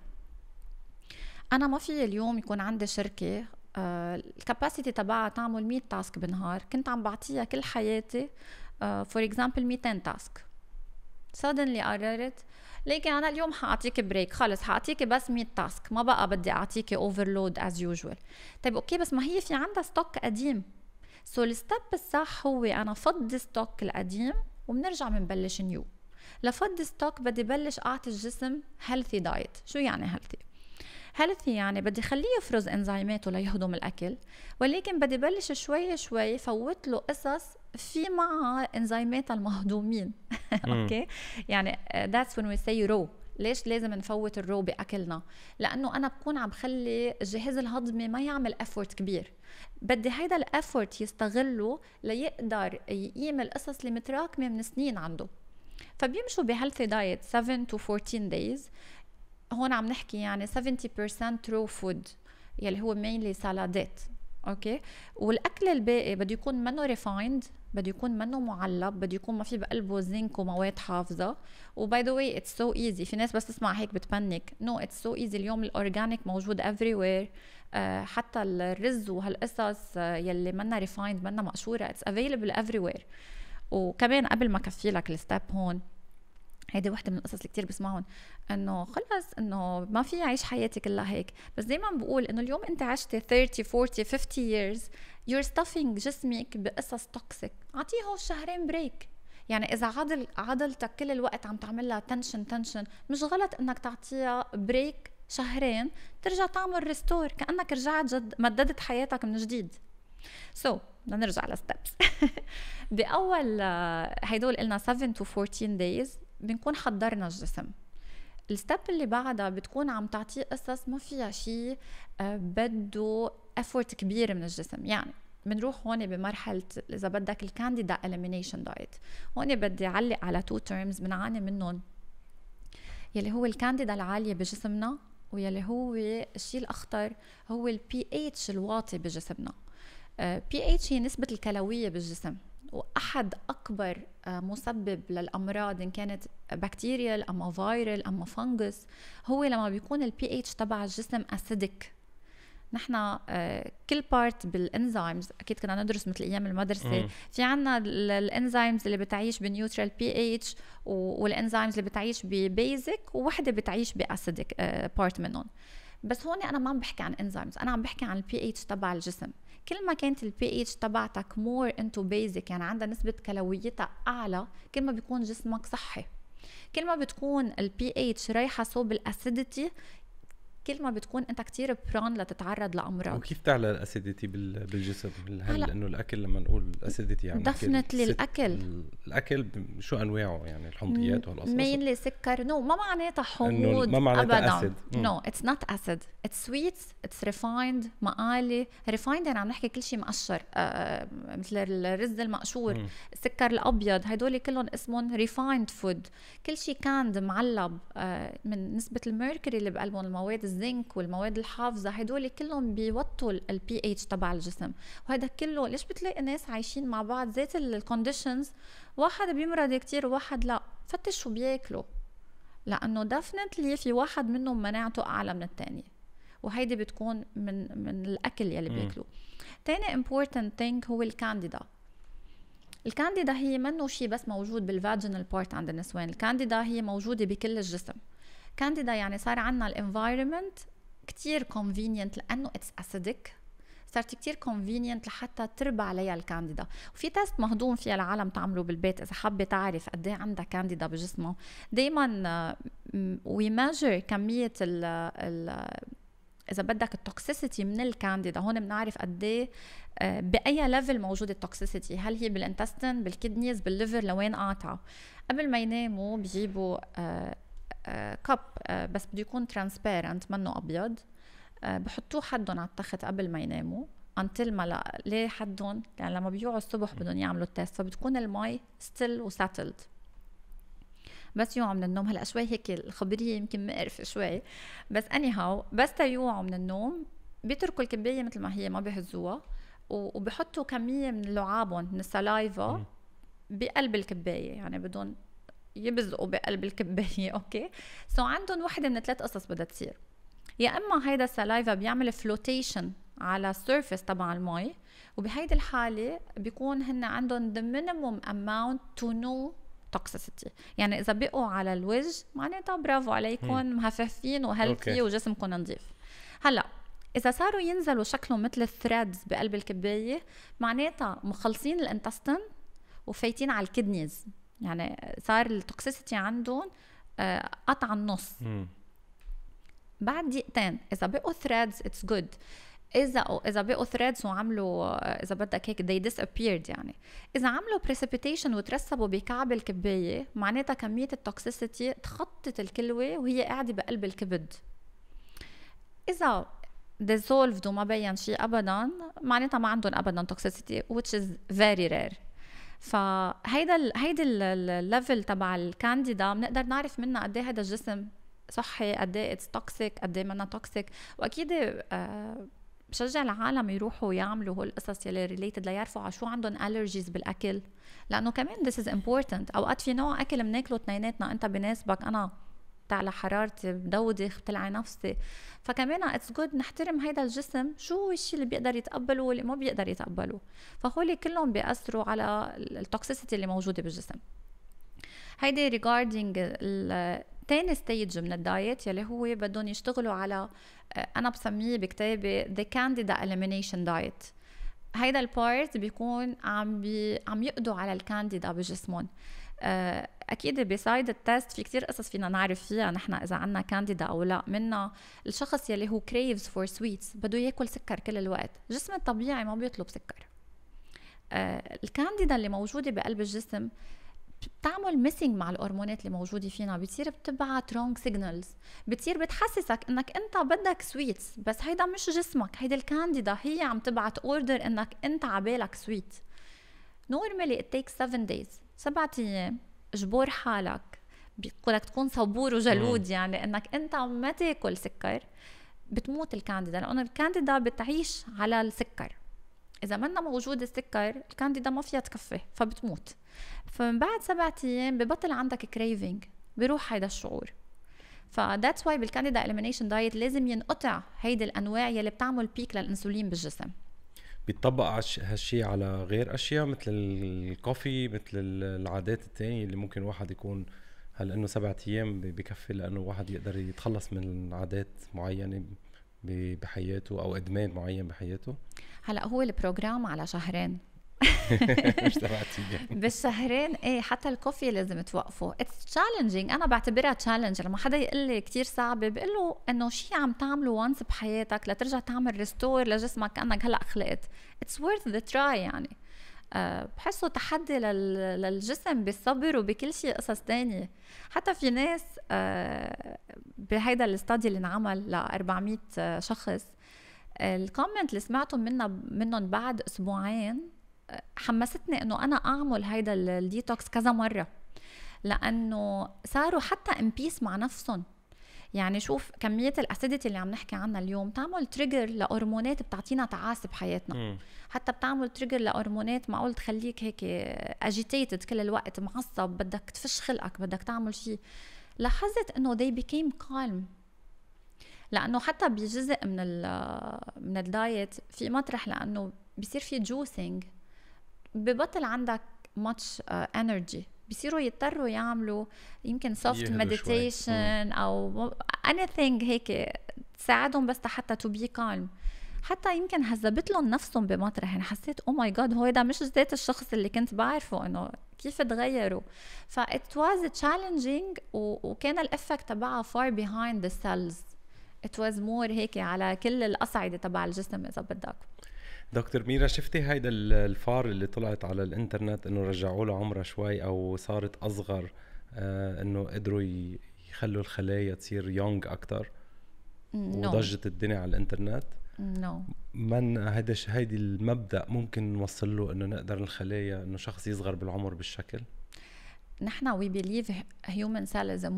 انا ما في اليوم يكون عندي شركه الكاباسيتي آه، تبعها تعمل 100 تاسك بالنهار كنت عم بعطيها كل حياتي فور اكزامبل 200 تاسك suddenly قررت لكن انا اليوم حاعطيك بريك خلص حاعطيك بس 100 تاسك ما بقى بدي اعطيك اوفرلود از يوجوال طيب اوكي بس ما هي في عندها ستوك قديم سو الستب الصح هو انا فض ستوك القديم وبنرجع بنبلش نيو لفض ستوك بدي بلش اعطي الجسم هيلثي دايت شو يعني هيلثي هيلثي يعني بدي خليه يفرز انزيماته ليهضم الاكل ولكن بدي بلش شوي شوي فوت له قصص في معها انزيمات المهضومين اوكي يعني ذاتس وين وي سي رو ليش لازم نفوت الرو باكلنا لانه انا بكون عم خلي الجهاز الهضمي ما يعمل افورت كبير بدي هيدا الافورت يستغله ليقدر يقيم القصص اللي متراكمه من سنين عنده فبيمشوا بهيلثي دايت 7 تو 14 دايز هون عم نحكي يعني 70% ترو فود يلي هو مينلي سالادات اوكي والاكل الباقي بده يكون منه ريفايند بده يكون منه معلب بده يكون ما في بقلبه زنك ومواد حافظه وباي ذا واي اتس سو ايزي في ناس بس تسمع هيك بتبنك نو اتس سو ايزي اليوم الاورجانيك موجود افري وير uh, حتى الرز وهالقصص uh, يلي منها ريفايند منها مقشوره اتس افيلبل افري وير وكمان قبل ما كفي لك الستيب هون هيدي وحده من القصص اللي كثير بسمعهم انه خلص انه ما في عيش حياتي كلها هيك بس دائما بقول انه اليوم انت عشتي 30 40 50 years you're stuffing جسمك بقصص توكسيك اعطيه شهرين بريك يعني اذا عضل عضلتك كل الوقت عم تعمل لها تنشن تنشن مش غلط انك تعطيها بريك شهرين ترجع تعمل ريستور كانك رجعت جد مددت حياتك من جديد سو so, بدنا نرجع للستبس باول هدول آه، قلنا 7 to 14 دايز بنكون حضرنا الجسم الستيب اللي بعدها بتكون عم تعطيه قصص ما فيها شيء آه، بده افورت كبير من الجسم يعني بنروح هون بمرحلة إذا بدك الكانديدا إليمينيشن دايت هون بدي أعلق على تو تيرمز بنعاني منهم يلي هو الكانديدا العالية بجسمنا ويلي هو الشيء الأخطر هو البي اتش الواطي بجسمنا بي آه، اتش هي نسبة الكلوية بالجسم واحد اكبر آه، مسبب للامراض ان كانت بكتيريال اما فايرال اما فنجس هو لما بيكون البي اتش تبع الجسم اسيدك نحن آه، كل بارت بالانزيمز اكيد كنا ندرس مثل ايام المدرسه مم. في عنا الانزيمز اللي بتعيش بنيوترال بي اتش والانزيمز اللي بتعيش ببيزك ووحده بتعيش باسيدك آه، بارت منهم بس هون انا ما عم بحكي عن انزيمز انا عم بحكي عن البي اتش تبع الجسم كل ما كانت البي اتش تبعتك مور انتو بيزك يعني عندها نسبه كلويتها اعلى كل ما بيكون جسمك صحي كل ما بتكون البي اتش رايحه صوب الاسيدتي كل ما بتكون انت كتير بران لتتعرض لامراض وكيف تعلى الاسيديتي بالجسم هل لانه الاكل لما نقول اسيديتي يعني دفنتلي الاكل الاكل شو انواعه يعني الحمضيات والقصص مينلي سكر نو no, ما معناتها حموض ما معناتها اسيد نو اتس نوت اسيد اتس سويت اتس ريفايند مقالي ريفايند يعني عم نحكي كل شيء مقشر uh, مثل الرز المقشور م. السكر الابيض هدول كلهم اسمهم ريفايند فود كل شيء كاند معلب uh, من نسبه الميركوري اللي بقلبهم المواد الزنك والمواد الحافظه هدول كلهم بيوطوا البي اتش تبع الجسم وهذا كله ليش بتلاقي ناس عايشين مع بعض ذات الكونديشنز واحد بيمرض كتير وواحد لا فتش شو بياكلوا لانه دفنتلي في واحد منهم مناعته اعلى من الثاني وهيدي بتكون من من الاكل يلي بياكلوه تاني امبورتنت ثينك هو الكانديدا الكانديدا هي منه شيء بس موجود بالفاجينال بارت عند النسوان الكانديدا هي موجودة بكل الجسم كانديدا يعني صار عندنا الانفايرمنت كتير كونفينينت لانه اتس اسيديك صارت كتير كونفينينت لحتى تربى عليها الكانديدا وفي تيست مهضوم فيها العالم تعمله بالبيت اذا حابه تعرف قد ايه عندها كانديدا بجسمها دائما وي ميجر كميه ال ال اذا بدك التوكسيسيتي من الكانديدا هون بنعرف قد ايه آه، باي ليفل موجوده التوكسيسيتي هل هي بالانتستين بالكدنيز بالليفر لوين قاطعه قبل ما يناموا بجيبوا آه، كب آه، آه، بس بده يكون ترانسبيرنت منه ابيض آه، بحطوه حدهم على التخت قبل ما يناموا انتل ما لا ليه حدهم يعني لما بيوعوا الصبح بدهم يعملوا التيست فبتكون المي ستيل وساتلد بس يوعوا من النوم هلا شوي هيك الخبريه يمكن مقرفه شوي بس اني هاو بس تيوعوا من النوم بيتركوا الكبايه مثل ما هي ما بيهزوها وبحطوا كميه من لعابهم من السلايفا بقلب الكبايه يعني بدهم يبزقوا بقلب الكبايه اوكي سو so عندهم وحده من ثلاث قصص بدها تصير يا اما هيدا السلايفا بيعمل فلوتيشن على السيرفس تبع المي وبهيدي الحاله بيكون هن عندهم the minimum amount to know toxicity يعني اذا بقوا على الوجه معناتها برافو عليكم مهففين وهيلثي وجسمكم نظيف هلا اذا صاروا ينزلوا شكلهم مثل الثريدز بقلب الكبايه معناتها مخلصين الانتستن وفايتين على الكدنيز يعني صار التوكسيسيتي عندهم آه، قطع النص بعد دقيقتين اذا بقوا ثريدز اتس جود اذا اذا بقوا ثريدز وعملوا آه، اذا بدك هيك they disappeared يعني اذا عملوا precipitation وترسبوا بكعب الكبايه معناتها كميه التوكسيسيتي تخطت الكلوه وهي قاعده بقلب الكبد اذا ديزولفد وما بين شيء ابدا معناتها ما عندهم ابدا توكسيسيتي which is very rare فهيدا هيدي الليفل تبع الكانديدا بنقدر نعرف منها قد ايه هذا الجسم صحي قد ايه اتس توكسيك قد ايه منا توكسيك واكيد آه، بشجع العالم يروحوا يعملوا هول القصص يلي ريليتد ليعرفوا على شو عندهم الرجيز بالاكل لانه كمان ذس از امبورتنت اوقات في نوع اكل بناكله اثنيناتنا انت بناسبك انا على حرارتي بضوضخ بطلع نفسي فكمان اتس جود نحترم هيدا الجسم شو هو الشيء اللي بيقدر يتقبله واللي ما بيقدر يتقبله فهول كلهم بيأثروا على التوكسيسيتي اللي موجوده بالجسم هيدي ريجاردينج تاني ستيج من الدايت يلي هو بدهم يشتغلوا على انا بسميه بكتابي ذا كانديدا elimination دايت هيدا البارت بيكون عم بي عم يقضوا على الكانديدا بجسمهم آه، اكيد بسايد التست في كتير قصص فينا نعرف فيها نحن اذا عنا كانديدا او لا منها الشخص يلي هو كريفز فور سويتس بده ياكل سكر كل الوقت الجسم الطبيعي ما بيطلب سكر آه، الكانديدا اللي موجوده بقلب الجسم بتعمل ميسنج مع الهرمونات اللي موجوده فينا بتصير بتبعت رونج سيجنالز بتصير بتحسسك انك انت بدك سويتس بس هيدا مش جسمك هيدا الكانديدا هي عم تبعت اوردر انك انت عبالك سويت نورمالي ات تيك 7 دايز سبعة ايام اجبر حالك بدك تكون صبور وجلود يعني انك انت ما تاكل سكر بتموت الكانديدا لانه الكانديدا بتعيش على السكر اذا ما موجود السكر الكانديدا ما فيها تكفي فبتموت فمن بعد سبعة ايام ببطل عندك كريفنج بروح هيدا الشعور فذاتس واي بالكانديدا اليمينيشن دايت لازم ينقطع هيدي الانواع يلي بتعمل بيك للانسولين بالجسم بيطبق هالشيء على غير اشياء مثل الكوفي مثل العادات الثانيه اللي ممكن واحد يكون هل انه سبعة ايام بكفي لانه واحد يقدر يتخلص من عادات معينه بحياته او ادمان معين بحياته هلا هو البروجرام على شهرين مش تبعتي بالشهرين ايه حتى الكوفي لازم توقفه اتس تشالنجينج انا بعتبرها تشالنج لما حدا يقول لي كثير صعبه بقول له انه شيء عم تعمله وانس بحياتك لترجع تعمل ريستور لجسمك كانك هلا خلقت اتس ورث ذا تراي يعني آه، بحسه تحدي للجسم بالصبر وبكل شيء قصص تانية حتى في ناس آه، بهيدا الاستادي اللي انعمل ل 400 شخص الكومنت اللي سمعتهم منها منهم بعد اسبوعين حمستني انه انا اعمل هيدا الديتوكس كذا مره لانه صاروا حتى ان بيس مع نفسهم يعني شوف كمية الأسيديتي اللي عم نحكي عنها اليوم تعمل تريجر لهرمونات بتعطينا تعاسة بحياتنا م. حتى بتعمل تريجر لهرمونات معقول تخليك هيك اجيتيتد كل الوقت معصب بدك تفش خلقك بدك تعمل شيء لاحظت انه they became calm لانه حتى بجزء من ال من الدايت في مطرح لانه بصير في جوسينج ببطل عندك ماتش انرجي بصيروا يضطروا يعملوا يمكن سوفت مديتيشن او اني ثينج هيك تساعدهم بس حتى تو بي كالم حتى يمكن هذبت لهم نفسهم بمطرح يعني حسيت او ماي جاد هو ده مش ذات الشخص اللي كنت بعرفه انه كيف تغيروا ف it was challenging و... وكان الافكت تبعها far behind the cells it was more هيك على كل الاصعده تبع الجسم اذا بدك دكتور ميرا شفتي هيدا الفار اللي طلعت على الانترنت انه رجعوا له عمرها شوي او صارت اصغر آه، انه قدروا يخلوا الخلايا تصير يونغ اكثر mm, no. وضجت الدنيا على الانترنت نو no. من هذا هيدي المبدا ممكن نوصل له انه نقدر الخلايا انه شخص يصغر بالعمر بالشكل نحن وي بليف هيومن سيل از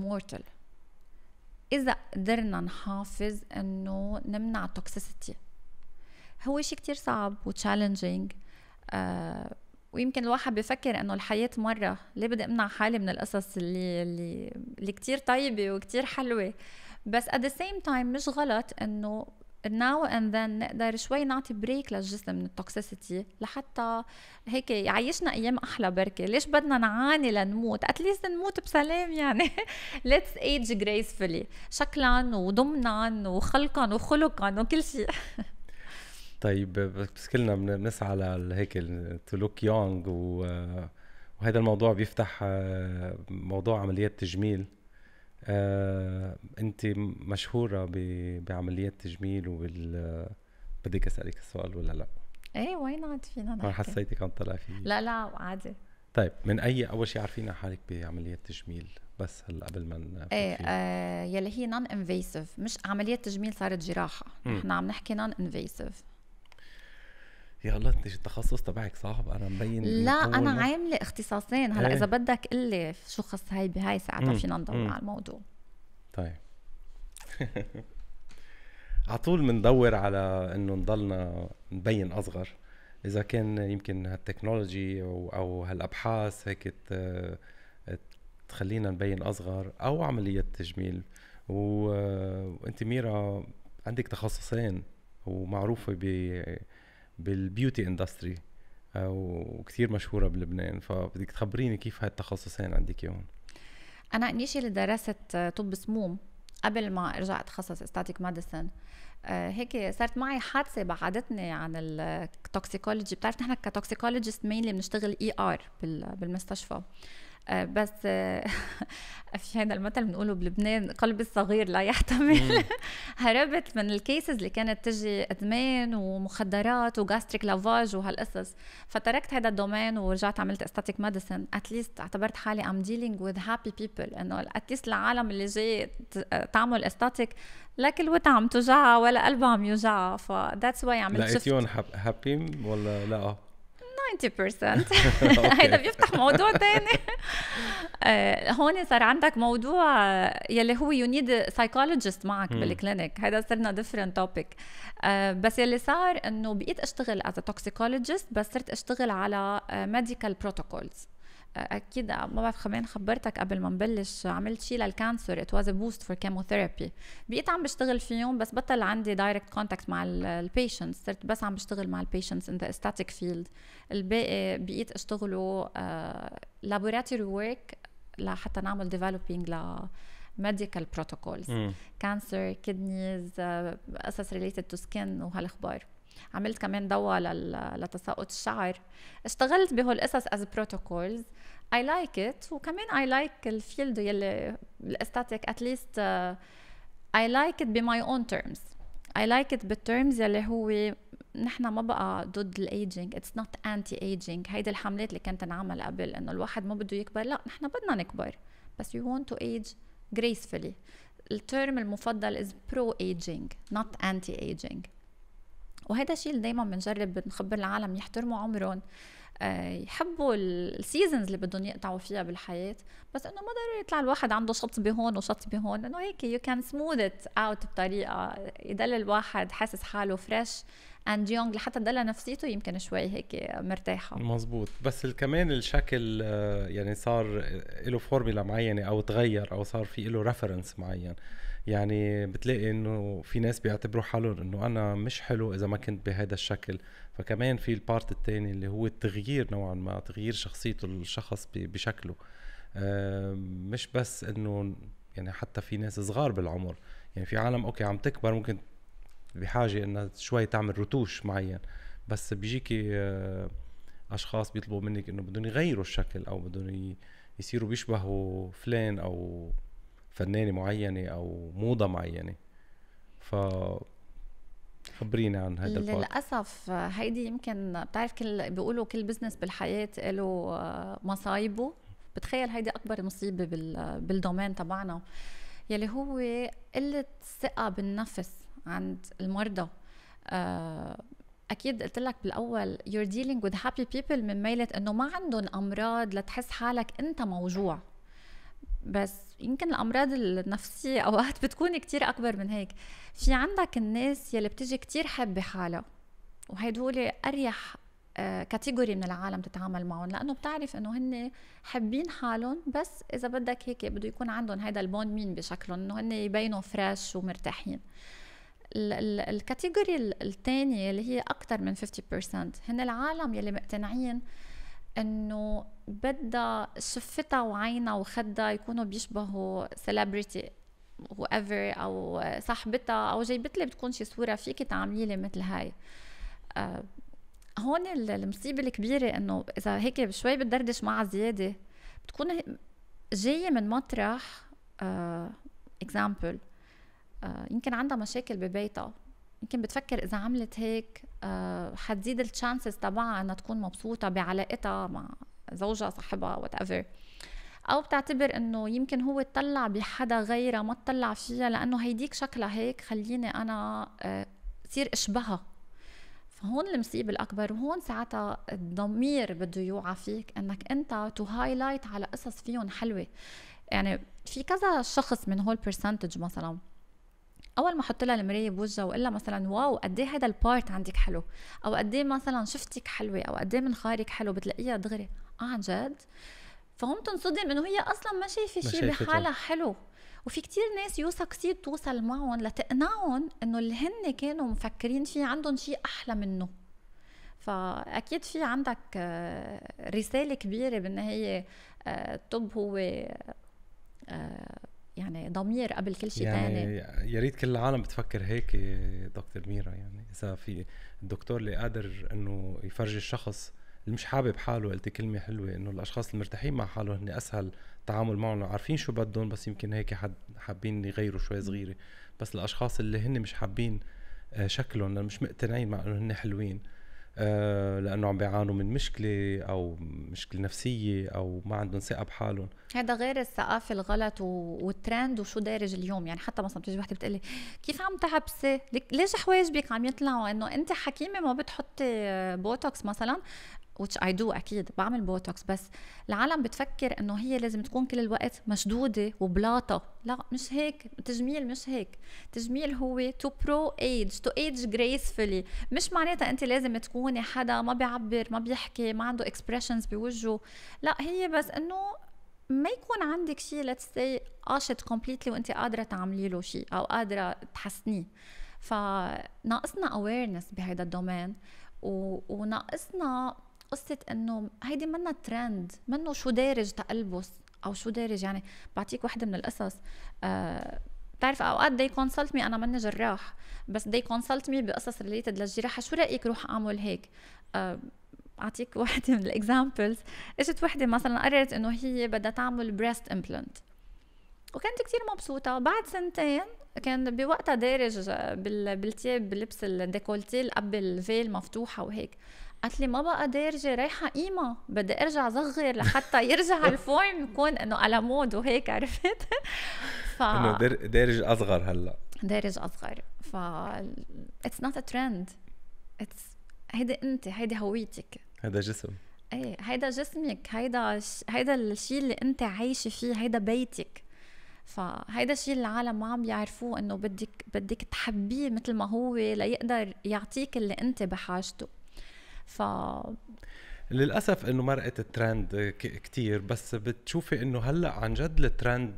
اذا قدرنا نحافظ انه نمنع توكسيسيتي هو شيء كتير صعب وتشالنجينج آه ويمكن الواحد بيفكر انه الحياة مرة ليه بدي امنع حالي من القصص اللي اللي, اللي كتير طيبة وكتير حلوة بس at the same time مش غلط انه now and then نقدر شوي نعطي بريك للجسم من التوكسيسيتي لحتى هيك يعيشنا ايام احلى بركة ليش بدنا نعاني لنموت اتليست نموت بسلام يعني let's age gracefully شكلا وضمنا وخلقا وخلقا وكل شيء طيب بس كلنا بنسعى لهيك تو لوك يونغ وهذا الموضوع بيفتح موضوع عمليات تجميل آه، انت مشهوره بعمليات تجميل وبال بدك اسالك السؤال ولا لا؟ ايه واي نوت فينا نحكي حسيتك عم طلع في لا لا عادي طيب من اي اول شيء عارفين حالك بعمليات تجميل بس هلا قبل ما ايه آه يلي هي نون انفيسيف مش عمليه تجميل صارت جراحه نحن عم نحكي نون انفيسيف يا الله انت التخصص تبعك صعب انا مبين لا انا عامله اختصاصين هلا إيه. اذا بدك قل لي شو خص هاي بهاي ساعتها فينا ندور على الموضوع طيب على طول بندور على انه نضلنا نبين اصغر اذا كان يمكن هالتكنولوجي او هالابحاث هيك تخلينا نبين اصغر او عمليه تجميل وانت ميرا عندك تخصصين ومعروفه ب بالبيوتي اندستري آه، وكثير مشهوره بلبنان فبدك تخبريني كيف هالتخصصين عندك اياهم انا اللي درست آه، طب سموم قبل ما ارجع اتخصص استاتيك آه، ماديسن هيك صارت معي حادثه بعدتني عن التوكسيكولوجي بتعرف نحن كتوكسيكولوجيست مين اللي بنشتغل اي e ER ار بالمستشفى بس في هذا المثل بنقوله بلبنان قلبي الصغير لا يحتمل هربت من الكيسز اللي كانت تجي ادمان ومخدرات وجاستريك لافاج وهالقصص فتركت هذا الدومين ورجعت عملت استاتيك ميديسن اتليست اعتبرت حالي ام ديلينج وذ هابي بيبل انه اتليست العالم اللي جاي تعمل استاتيك لا كلوتها عم توجعها ولا قلبها عم يوجعها فذاتس واي عملت شفت لقيتيهم هابي ولا لا؟ 90% هيدا بيفتح موضوع تاني آه، هون صار عندك موضوع يلي هو يو نيد سايكولوجيست معك بالكلينيك هيدا صرنا ديفرنت توبيك آه، بس يلي صار انه بقيت اشتغل از توكسيكولوجيست بس صرت اشتغل على ميديكال آه، بروتوكولز اكيد ما بعرف كمان خبرتك قبل ما نبلش عملت شيء للكانسر ات واز بوست فور كيموثيرابي بقيت عم بشتغل فيهم بس بطل عندي دايركت كونتاكت مع البيشنتس صرت بس عم بشتغل مع البيشنتس ان ذا استاتيك فيلد الباقي بقيت اشتغله لابوراتوري آه، ورك لحتى نعمل ديفلوبينج ل ميديكال بروتوكولز كانسر كدنيز قصص ريليتد تو سكين وهالاخبار عملت كمان دواء لتساقط الشعر اشتغلت بهول قصص از بروتوكولز اي لايك ات وكمان اي لايك الفيلد يلي الاستاتيك اتليست اي لايك ات بماي اون تيرمز اي لايك ات بالتيرمز يلي هو نحن ما بقى ضد الايجينج اتس نوت انتي ايجينج هيدي الحملات اللي كانت تنعمل قبل انه الواحد ما بده يكبر لا نحن بدنا نكبر بس وي want تو ايج gracefully الترم المفضل is pro ايجينج not anti ايجينج وهذا الشيء اللي دايما بنجرب بنخبر العالم يحترموا عمرهم آه، يحبوا السيزونز اللي بدهم يقطعوا فيها بالحياه بس انه ما ضروري يطلع الواحد عنده شط بهون وشط بهون لانه هيك يو كان سموذ ات اوت بطريقه يضل الواحد حاسس حاله فريش اند يونغ لحتى تضل نفسيته يمكن شوي هيك مرتاحه مزبوط بس كمان الشكل آه، يعني صار له فورميلا معينه او تغير او صار في له ريفرنس معين يعني بتلاقي انه في ناس بيعتبروا حالهم انه انا مش حلو اذا ما كنت بهذا الشكل فكمان في البارت الثاني اللي هو التغيير نوعا ما تغيير شخصيته الشخص بشكله مش بس انه يعني حتى في ناس صغار بالعمر يعني في عالم اوكي عم تكبر ممكن بحاجه انها شوي تعمل رتوش معين بس بيجيكي آه، اشخاص بيطلبوا منك انه بدهم يغيروا الشكل او بدهم يصيروا بيشبهوا فلان او فنانه معينه او موضه معينه ف خبرينا عن هذا البارت للاسف هيدي يمكن بتعرف كل بيقولوا كل بزنس بالحياه له آه، مصايبه بتخيل هيدي اكبر مصيبه بالدومين تبعنا يلي هو قله الثقه بالنفس عند المرضى آه، اكيد قلت لك بالاول يور ديلينج وذ هابي بيبل من ميله انه ما عندهم امراض لتحس حالك انت موجوع بس يمكن الامراض النفسيه اوقات بتكون كتير اكبر من هيك في عندك الناس يلي بتجي كتير حابه حالها وهيدول اريح كاتيجوري آه، من العالم تتعامل معهم لانه بتعرف انه هن حابين حالهم بس اذا بدك هيك بده يكون عندهم هذا البون مين بشكلهم انه هن يبينوا فريش ومرتاحين الكاتيجوري الثانيه اللي هي اكثر من 50% هن العالم يلي مقتنعين انه بدها شفتها وعينها وخدها يكونوا بيشبهوا سيلبرتي وإيفر او صاحبتها او جايبت لي بتكون شي صوره فيك تعملي لي مثل هاي آه، هون المصيبه الكبيره انه اذا هيك شوي بتدردش مع زياده بتكون جايه من مطرح اكزامبل آه، آه، يمكن عندها مشاكل ببيتها يمكن بتفكر اذا عملت هيك حتزيد آه، التشانسز تبعها انها تكون مبسوطه بعلاقتها مع زوجها صاحبها وات ايفر او بتعتبر انه يمكن هو اطلع بحدا غيرها ما اطلع فيها لانه هيديك شكلها هيك خليني انا آه، صير اشبهها فهون المصيبة الأكبر وهون ساعتها الضمير بده يوعى فيك إنك أنت تو هايلايت على قصص فيهم حلوة يعني في كذا شخص من هول برسنتج مثلا اول ما احط لها المرايه بوجهها واقول لها مثلا واو قد ايه هذا البارت عندك حلو او قد ايه مثلا شفتك حلوه او قد ايه منخارك حلو بتلاقيها دغري اه عن جد فهم تنصدم انه هي اصلا ما شايفه شيء بحالها حلو وفي كتير ناس يوسا كثير توصل معهم لتقنعهم انه اللي هن كانوا مفكرين فيه عندهم شيء احلى منه فاكيد في عندك آه، رساله كبيره بالنهايه الطب هو يعني ضمير قبل كل شيء يعني يا ريت كل العالم بتفكر هيك دكتور ميرا يعني اذا في الدكتور اللي قادر انه يفرجي الشخص اللي مش حابب حاله قلت كلمه حلوه انه الاشخاص المرتاحين مع حالهم هن اسهل تعامل معهم عارفين شو بدهم بس يمكن هيك حد حابين يغيروا شوي صغيره بس الاشخاص اللي هن مش حابين آه، شكلهم مش مقتنعين مع انه هن حلوين آه، لانه عم بيعانوا من مشكله او مشكله نفسيه او ما عندهم ثقه بحالهم هذا غير الثقافه الغلط و... والترند وشو دارج اليوم يعني حتى مثلا بتيجي وحده بتقلي كيف عم تعبسي ليش حواجبك عم يطلعوا انه انت حكيمه ما بتحطي بوتوكس مثلا which I do أكيد بعمل بوتوكس بس العالم بتفكر إنه هي لازم تكون كل الوقت مشدودة وبلاطة لا مش هيك تجميل مش هيك تجميل هو to pro age to age gracefully مش معناتها أنت لازم تكوني حدا ما بيعبر ما بيحكي ما عنده expressions بوجهه لا هي بس إنه ما يكون عندك شيء let's say قاشط completely وانت قادرة تعملي له شيء او قادرة تحسنيه فناقصنا awareness بهذا الدومين و... وناقصنا قصة انه هيدي منا ترند منه شو دارج تقلبس او شو دارج يعني بعطيك وحده من القصص آه بتعرف اوقات دي كونسلت مي انا مني جراح بس دي كونسلت مي بقصص ريليتد للجراحه شو رايك روح اعمل هيك آه اعطيك وحده من الاكزامبلز اجت وحده مثلا قررت انه هي بدها تعمل بريست امبلانت وكانت كتير مبسوطة بعد سنتين كان بوقتها دارج آه، بالتياب بلبس الديكولتي الاب الفيل مفتوحه وهيك قالت لي ما بقى دارجه رايحه قيمه بدي ارجع صغر لحتى يرجع الفورم يكون انه على مود وهيك عرفت ف دارج اصغر هلا دارج اصغر ف اتس نوت ا ترند اتس هيدي انت هيدي هويتك هيدا جسم ايه هيدا جسمك هيدا ش... هيدا الشيء اللي انت عايشه فيه هيدا بيتك فهيدا الشيء العالم ما عم بيعرفوه انه بدك بدك تحبيه مثل ما هو ليقدر يعطيك اللي انت بحاجته ف للاسف انه مرقت الترند كتير بس بتشوفي انه هلا عن جد الترند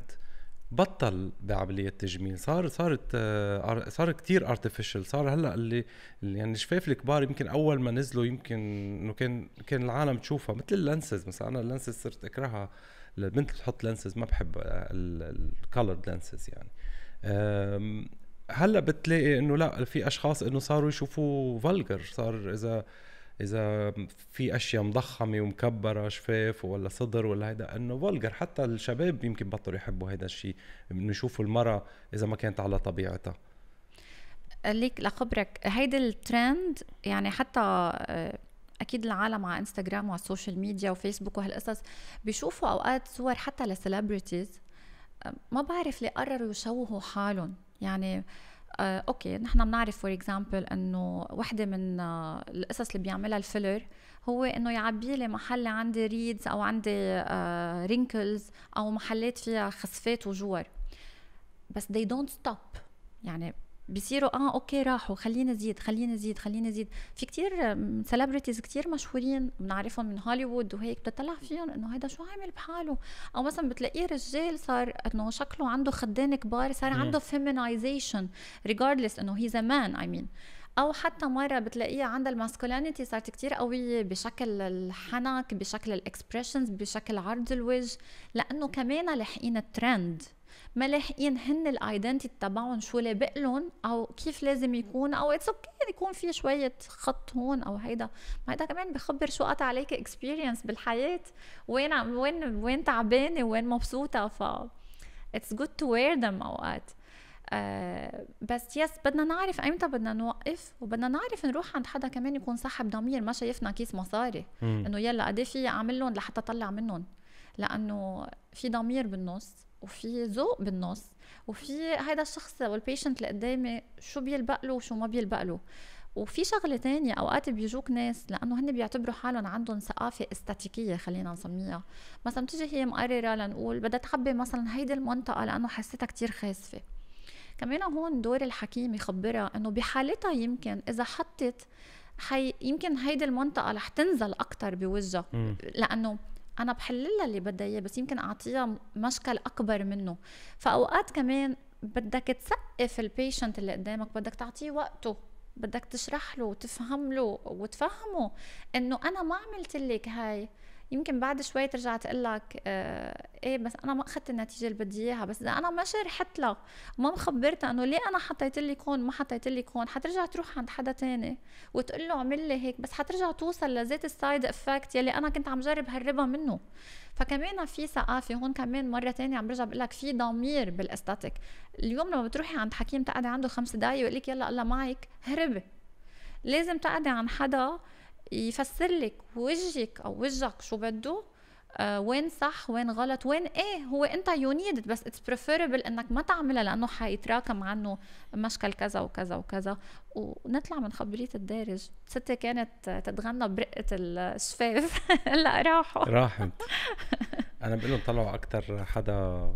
بطل بعملية التجميل صار صارت آه، صار كتير ارتفيشال صار هلا اللي يعني الشفاف الكبار يمكن اول ما نزلوا يمكن انه كان كان العالم تشوفها مثل اللانسز مثلا انا اللانسز صرت اكرهها البنت اللي بتحط لانسز ما بحب الكولرد لانسز يعني هلا بتلاقي انه لا في اشخاص انه صاروا يشوفوا فولجر صار اذا اذا في اشياء مضخمه ومكبره شفاف ولا صدر ولا هيدا انه فولجر حتى الشباب يمكن بطلوا يحبوا هيدا الشيء انه يشوفوا المراه اذا ما كانت على طبيعتها ليك لخبرك هيدا الترند يعني حتى آه، اكيد العالم على انستغرام وعلى السوشيال ميديا وفيسبوك وهالقصص بيشوفوا اوقات صور حتى لسليبرتيز ما بعرف ليه قرروا يشوهوا حالهم يعني آه اوكي نحن بنعرف فور اكزامبل انه وحده من آه القصص اللي بيعملها الفيلر هو انه يعبي لي محل عندي ريدز او عندي آه رينكلز او محلات فيها خسفات وجور بس they don't stop يعني بيصيروا اه اوكي راحوا خلينا نزيد خلينا نزيد خلينا نزيد في كتير سيلبرتيز كتير مشهورين بنعرفهم من هوليوود وهيك بتطلع فيهم انه هيدا شو عامل بحاله او مثلا بتلاقيه رجال صار انه شكله عنده خدين كبار صار عنده فيمينايزيشن ريجاردلس انه هي زمان اي مين او حتى مره بتلاقيها عندها الماسكولينيتي صارت كتير قويه بشكل الحنك بشكل الاكسبريشنز بشكل عرض الوجه لانه كمان لاحقين الترند ما لاحقين هن الايدنتي تبعهم شو لابق لهم او كيف لازم يكون او اتس اوكي okay يكون في شويه خط هون او هيدا ما هيدا كمان بخبر شو قطع عليك اكسبيرينس بالحياه وين وين وين تعبانه وين مبسوطه ف اتس جود تو وير ذم اوقات آه، بس يس بدنا نعرف ايمتى بدنا نوقف وبدنا نعرف نروح عند حدا كمان يكون صاحب ضمير ما شايفنا كيس مصاري انه يلا قد ايه في اعمل لهم لحتى اطلع منهم لانه في ضمير بالنص وفي ذوق بالنص وفي هذا الشخص والبيشنت اللي قدامي شو بيلبق له وشو ما بيلبق له وفي شغلة تانية أوقات بيجوك ناس لأنه هن بيعتبروا حالهم عندهم ثقافة استاتيكية خلينا نسميها مثلا بتيجي هي مقررة لنقول بدها تحبي مثلا هيدي المنطقة لأنه حسيتها كتير خاسفة كمان هون دور الحكيم يخبرها انه بحالتها يمكن اذا حطت حي يمكن هيدي المنطقه رح تنزل اكثر بوجهها لانه انا بحللها اللي بدها اياه بس يمكن اعطيها مشكل اكبر منه فاوقات كمان بدك تسقف البيشنت اللي قدامك بدك تعطيه وقته بدك تشرح له وتفهم له وتفهمه انه انا ما عملت لك هاي يمكن بعد شوي ترجع تقول لك آه ايه بس انا ما اخذت النتيجه اللي بدي اياها بس اذا انا ما شرحت لها ما مخبرتها انه ليه انا حطيت لك هون ما حطيت لك هون حترجع تروح عند حدا تاني وتقول له اعمل لي هيك بس حترجع توصل لذات السايد افكت يلي انا كنت عم جرب هربها منه فكمان في ثقافه هون كمان مره تانية عم برجع بقول لك في ضمير بالاستاتيك اليوم لما بتروحي عند حكيم تقعدي عنده خمس دقائق ويقول لك يلا الله معك هربي لازم تقعدي عن حدا يفسر لك وجهك او وجهك شو بده آه وين صح وين غلط وين ايه هو انت يو بس اتس بريفيربل انك ما تعملها لانه حيتراكم عنه مشكل كذا وكذا وكذا ونطلع من خبريه الدارج ستي كانت تتغنى برقه الشفاف هلا راحوا راحت انا بقول لهم طلعوا اكثر حدا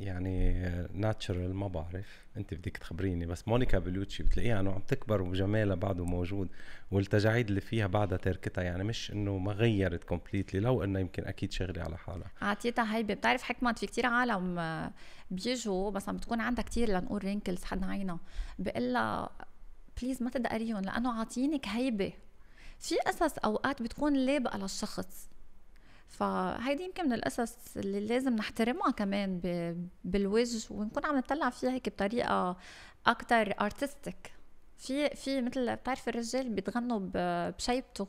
يعني ناتشرال آه، ما بعرف انت بدك تخبريني بس مونيكا بلوتشي بتلاقيها انه عم تكبر وجمالها بعده موجود والتجاعيد اللي فيها بعدها تركتها يعني مش انه ما غيرت كومبليتلي لو انه يمكن اكيد شغلي على حالها اعطيتها هيبه بتعرف حكمت في كتير عالم آه، بيجوا بس عم بتكون عندها كتير لنقول رينكلز حد عينها بقول بليز ما تدقريهم لانه عاطينك هيبه في قصص اوقات بتكون لابقه للشخص فهيدي يمكن من الاسس اللي لازم نحترمها كمان بالوجه ونكون عم نطلع فيها هيك بطريقه اكثر ارتستيك في في مثل بتعرف الرجال بيتغنوا بشيبته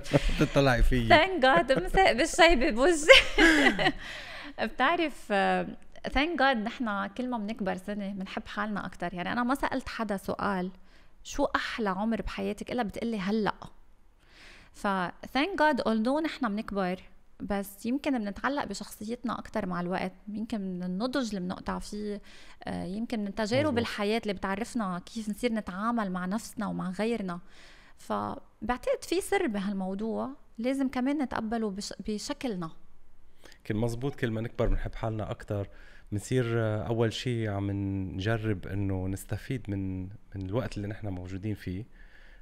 بتطلعي فيه ثانك جاد بالشيبه بوجهي بتعرف ثانك جاد نحن كل ما بنكبر سنه بنحب حالنا اكثر يعني انا ما سالت حدا سؤال شو احلى عمر بحياتك الا بتقلي هلا ف جاد God although نحن بنكبر بس يمكن بنتعلق بشخصيتنا اكثر مع الوقت يمكن من النضج اللي بنقطع فيه آه، يمكن من تجارب الحياه اللي بتعرفنا كيف نصير نتعامل مع نفسنا ومع غيرنا فبعتقد في سر بهالموضوع لازم كمان نتقبله بش... بشكلنا كان مزبوط كل ما نكبر بنحب حالنا اكثر بنصير آه، اول شيء عم نجرب انه نستفيد من من الوقت اللي نحن موجودين فيه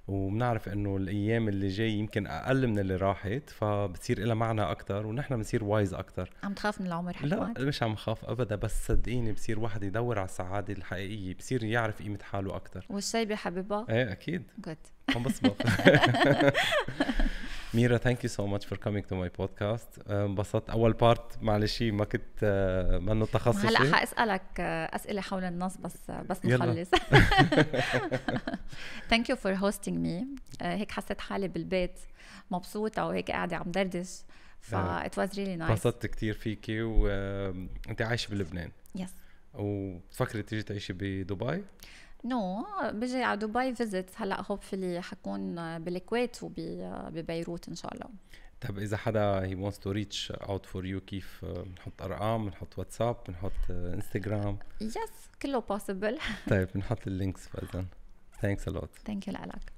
وبنعرف انه الايام اللي جاي يمكن اقل من اللي راحت فبتصير لها معنى اكثر ونحن بنصير وايز اكثر عم تخاف من العمر حكمت؟ لا مش عم خاف ابدا بس صدقيني بصير واحد يدور على السعاده الحقيقيه بصير يعرف قيمه حاله اكثر والشاي بحبيبها؟ ايه اكيد جود عم بصبغ ميرا ثانك يو سو ماتش فور كومينج تو ماي بودكاست انبسطت اول بارت معلش ما كنت منه تخصصي هلا حاسالك آه، اسئله حول النص بس آه، بس نخلص ثانك يو فور هوستينج مي هيك حسيت حالي بالبيت مبسوطه وهيك قاعده عم دردش ف ات واز ريلي نايس انبسطت كثير فيكي وانت عايشه بلبنان يس yes. وبتفكري تيجي تعيشي بدبي؟ نو no, بجي على دبي فيزيت هلا هوبفلي حكون بالكويت وببيروت ان شاء الله طب اذا حدا هي wants تو ريتش اوت فور يو كيف بنحط ارقام بنحط واتساب بنحط انستغرام يس yes, كله possible طيب بنحط اللينكس فاذا ثانكس ا لوت ثانك يو لك